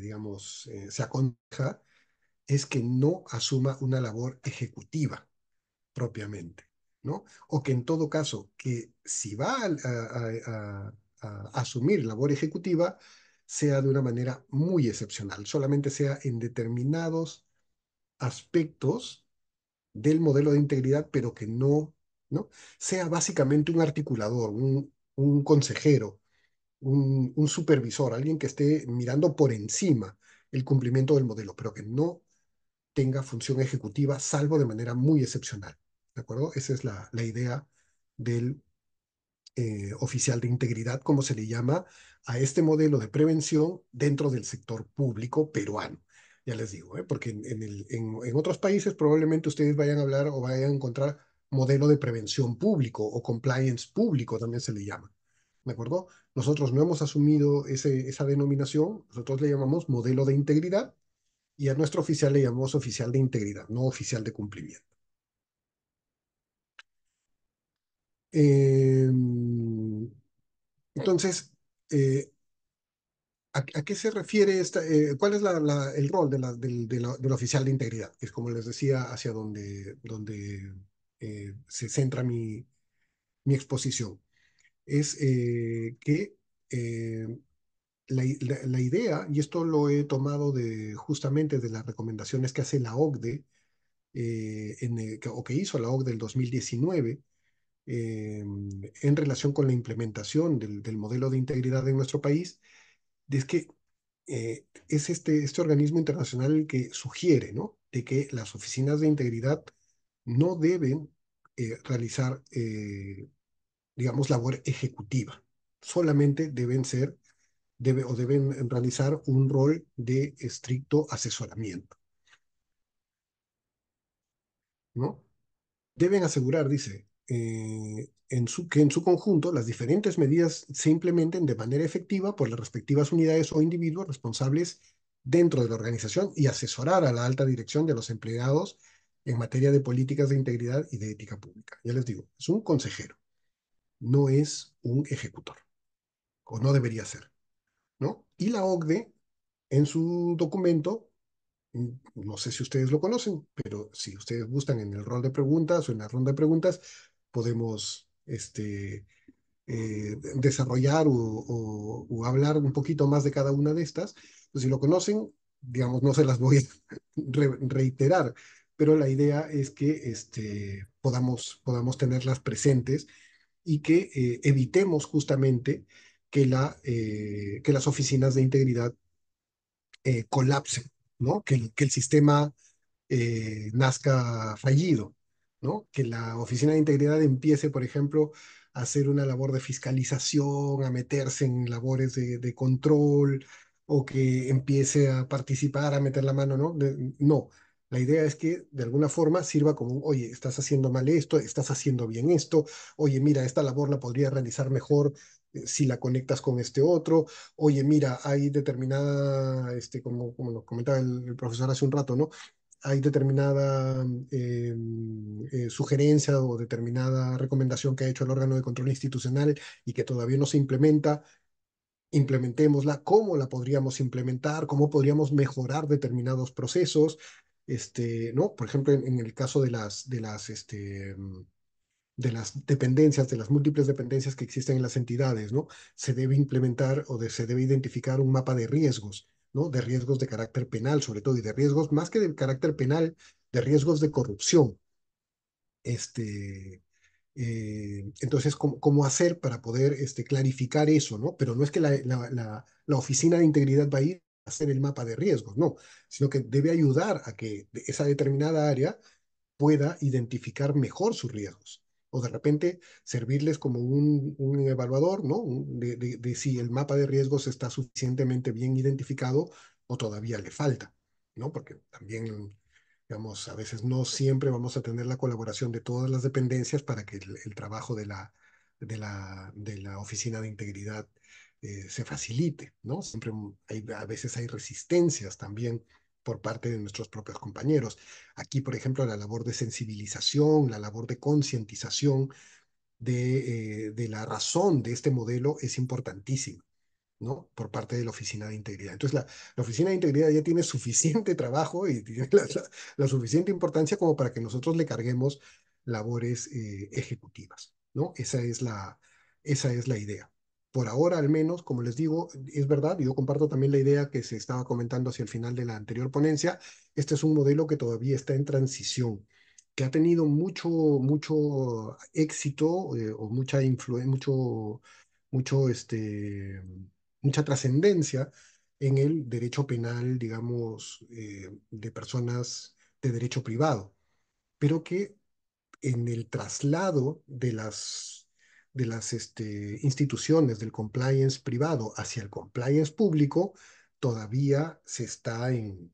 digamos, eh, se aconseja es que no asuma una labor ejecutiva propiamente, ¿no? O que en todo caso, que si va a asumir labor ejecutiva sea de una manera muy excepcional, solamente sea en determinados aspectos del modelo de integridad, pero que no, ¿no? sea básicamente un articulador, un, consejero, un, supervisor, alguien que esté mirando por encima el cumplimiento del modelo, pero que no tenga función ejecutiva, salvo de manera muy excepcional. ¿De acuerdo? Esa es la, la idea del eh, oficial de integridad, como se le llama, a este modelo de prevención dentro del sector público peruano. Ya les digo, ¿eh? porque en, otros países probablemente ustedes vayan a hablar o vayan a encontrar modelo de prevención público o compliance público también se le llama. ¿De acuerdo? Nosotros no hemos asumido ese, esa denominación, nosotros le llamamos modelo de integridad y a nuestro oficial le llamamos oficial de integridad, no oficial de cumplimiento. Em, entonces, eh, ¿a, qué se refiere esta, eh, cuál es el rol del, oficial de integridad? es como les decía, hacia donde, donde eh, se centra mi, mi exposición. Es que la, idea, y esto lo he tomado de, justamente de las recomendaciones que hace la OCDE, o que hizo la OCDE del 2019, eh, en relación con la implementación del, modelo de integridad de nuestro país, es que eh, es este, este organismo internacional el que sugiere ¿no? de que las oficinas de integridad no deben eh, realizar, digamos, labor ejecutiva, solamente deben ser debe, o deben realizar un rol de estricto asesoramiento. ¿No? Deben asegurar, dice, eh, en su, que en su conjunto las diferentes medidas se implementen de manera efectiva por las respectivas unidades o individuos responsables dentro de la organización y asesorar a la alta dirección de los empleados en materia de políticas de integridad y de ética pública. Ya les digo, es un consejero, no es un ejecutor, o no debería ser. ¿no? Y la OCDE, en su documento, mm, no sé si ustedes lo conocen, pero si ustedes gustan en el rol de preguntas o en la ronda de preguntas, podemos este, eh, desarrollar o, hablar un poquito más de cada una de estas. Pues, si lo conocen, digamos, no se las voy a reiterar, pero la idea es que este, podamos, podamos tenerlas presentes y que eh, evitemos justamente que, la, eh, que las oficinas de integridad colapsen, ¿no? que el sistema nazca fallido. ¿no? Que la Oficina de Integridad empiece, por ejemplo, a hacer una labor de fiscalización, a meterse en labores de, control o que empiece a participar, a meter la mano, ¿no? no, la idea es que de alguna forma sirva como, oye, estás haciendo mal esto, estás haciendo bien esto, oye, mira, esta labor la podría realizar mejor eh, si la conectas con este otro, oye, mira, hay determinada, este, como, como lo comentaba el profesor hace un rato, ¿no? hay determinada em, eh, sugerencia o determinada recomendación que ha hecho el órgano de control institucional y que todavía no se implementa, implementémosla, cómo la podríamos implementar, cómo podríamos mejorar determinados procesos, este, ¿no? Por ejemplo, en, el caso de las, de las, este, mm, de las dependencias, de las múltiples dependencias que existen en las entidades, ¿no? Se debe implementar o se debe identificar un mapa de riesgos ¿no? De riesgos de carácter penal, sobre todo, y de riesgos más que de carácter penal, de riesgos de corrupción. Este, eh, entonces, ¿cómo, hacer para poder este, clarificar eso, ¿no? Pero no es que la, la oficina de integridad va a ir a hacer el mapa de riesgos, no, sino que debe ayudar a que esa determinada área pueda identificar mejor sus riesgos o de repente servirles como un, evaluador, ¿no? De, si el mapa de riesgos está suficientemente bien identificado o todavía le falta, ¿no? Porque también, digamos, a veces no siempre vamos a tener la colaboración de todas las dependencias para que el, trabajo de la, de, la, de la oficina de integridad eh, se facilite, ¿no? Siempre hay, a veces hay resistencias también por parte de nuestros propios compañeros. Aquí, por ejemplo, la labor de sensibilización, la labor de concientización de, eh, la razón de este modelo es importantísima. ¿no? por parte de la Oficina de Integridad. Entonces, la, Oficina de Integridad ya tiene suficiente trabajo y la, suficiente importancia como para que nosotros le carguemos labores eh, ejecutivas. ¿no? Esa, es la, esa es la idea por ahora al menos, como les digo, es verdad, y yo comparto también la idea que se estaba comentando hacia el final de la anterior ponencia, este es un modelo que todavía está en transición, que ha tenido mucho, mucho éxito eh, o mucha influencia, mucho, mucho, este, mucha trascendencia en el derecho penal, digamos, eh, de personas de derecho privado, pero que en el traslado de las de las este, instituciones del compliance privado hacia el compliance público todavía se está en,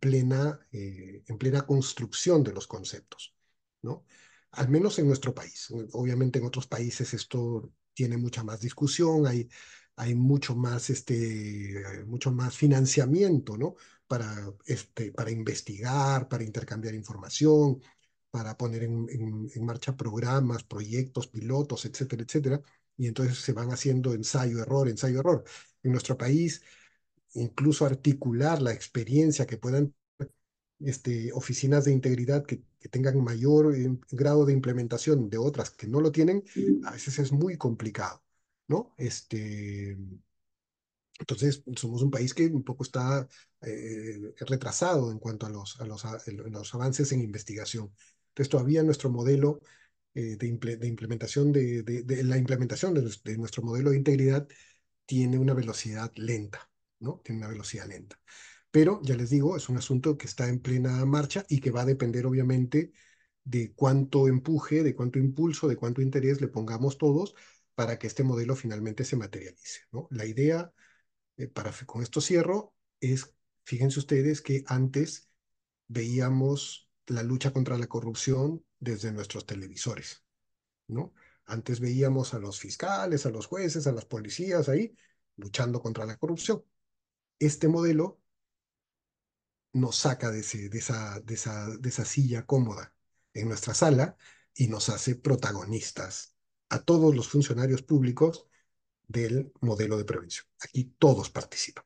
plena, eh, en plena construcción de los conceptos, ¿no? Al menos en nuestro país. Obviamente en otros países esto tiene mucha más discusión, hay, hay mucho, más, este, mucho más financiamiento, ¿no? Para, este, para investigar, para intercambiar información, para poner en, marcha programas, proyectos, pilotos, etcétera, etcétera. Y entonces se van haciendo ensayo-error, ensayo-error. En nuestro país, incluso articular la experiencia que puedan este, oficinas de integridad que, tengan mayor em, grado de implementación de otras que no lo tienen, a veces es muy complicado, ¿no? Este, entonces, somos un país que un poco está eh, retrasado en cuanto a los, a los, a los avances en investigación. Entonces todavía nuestro modelo eh, de, implementación, de, la implementación de, nuestro modelo de integridad tiene una velocidad lenta, ¿no? Tiene una velocidad lenta. Pero ya les digo, es un asunto que está en plena marcha y que va a depender obviamente de cuánto empuje, de cuánto impulso, de cuánto interés le pongamos todos para que este modelo finalmente se materialice. ¿no? La idea, eh, para, con esto cierro, es, fíjense ustedes que antes veíamos la lucha contra la corrupción desde nuestros televisores, ¿no? Antes veíamos a los fiscales, a los jueces, a las policías ahí luchando contra la corrupción. Este modelo nos saca de, de esa silla cómoda en nuestra sala y nos hace protagonistas a todos los funcionarios públicos del modelo de prevención. Aquí todos participan.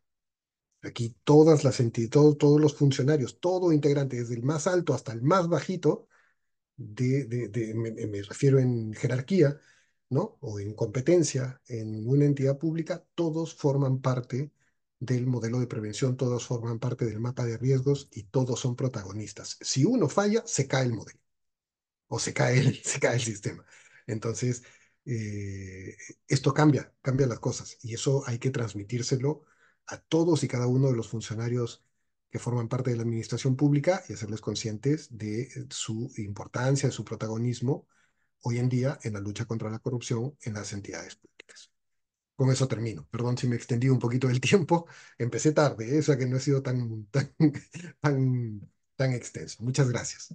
Aquí todas las entidades, todos los funcionarios, todo integrante, desde el más alto hasta el más bajito, de, me, refiero en jerarquía, ¿no? O en competencia en una entidad pública, todos forman parte del modelo de prevención, todos forman parte del mapa de riesgos y todos son protagonistas. Si uno falla, se cae el modelo o se cae el, se cae el sistema. Entonces, eh, esto cambia, cambia las cosas y eso hay que transmitírselo a todos y cada uno de los funcionarios que forman parte de la administración pública y hacerles conscientes de eh, su importancia, de su protagonismo hoy en día en la lucha contra la corrupción en las entidades públicas. Con eso termino. Perdón si me extendí un poquito del tiempo. Empecé tarde, ¿eh? o sea que no he sido tan, tan, tan extenso. Muchas gracias.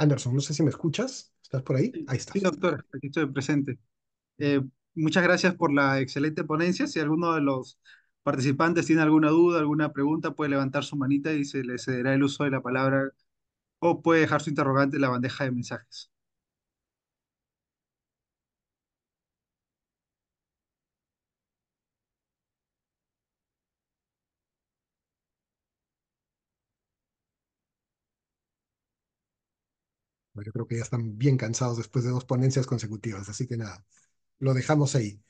Anderson, no sé si me escuchas. ¿Estás por ahí? Ahí está. Sí, doctor, aquí estoy presente. Eh, muchas gracias por la excelente ponencia. Si alguno de los participantes tiene alguna duda, alguna pregunta, puede levantar su manita y se le cederá el uso de la palabra o puede dejar su interrogante en la bandeja de mensajes. yo creo que ya están bien cansados después de dos ponencias consecutivas, así que nada, lo dejamos ahí.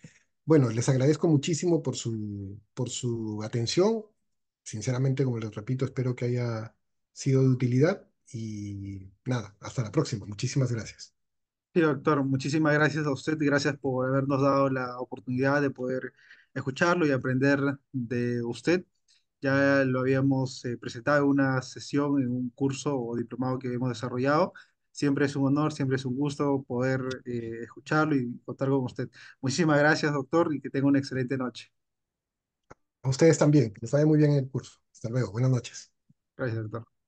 Bueno, les agradezco muchísimo por su, por su atención. Sinceramente, como les repito, espero que haya sido de utilidad y nada, hasta la próxima. Muchísimas gracias. Sí, doctor, muchísimas gracias a usted y gracias por habernos dado la oportunidad de poder escucharlo y aprender de usted. Ya lo habíamos eh, presentado en una sesión, en un curso o diplomado que hemos desarrollado. Siempre es un honor, siempre es un gusto poder eh, escucharlo y contar con usted. Muchísimas gracias, doctor, y que tenga una excelente noche. A ustedes también, les vaya muy bien el curso. Hasta luego, buenas noches. Gracias, doctor.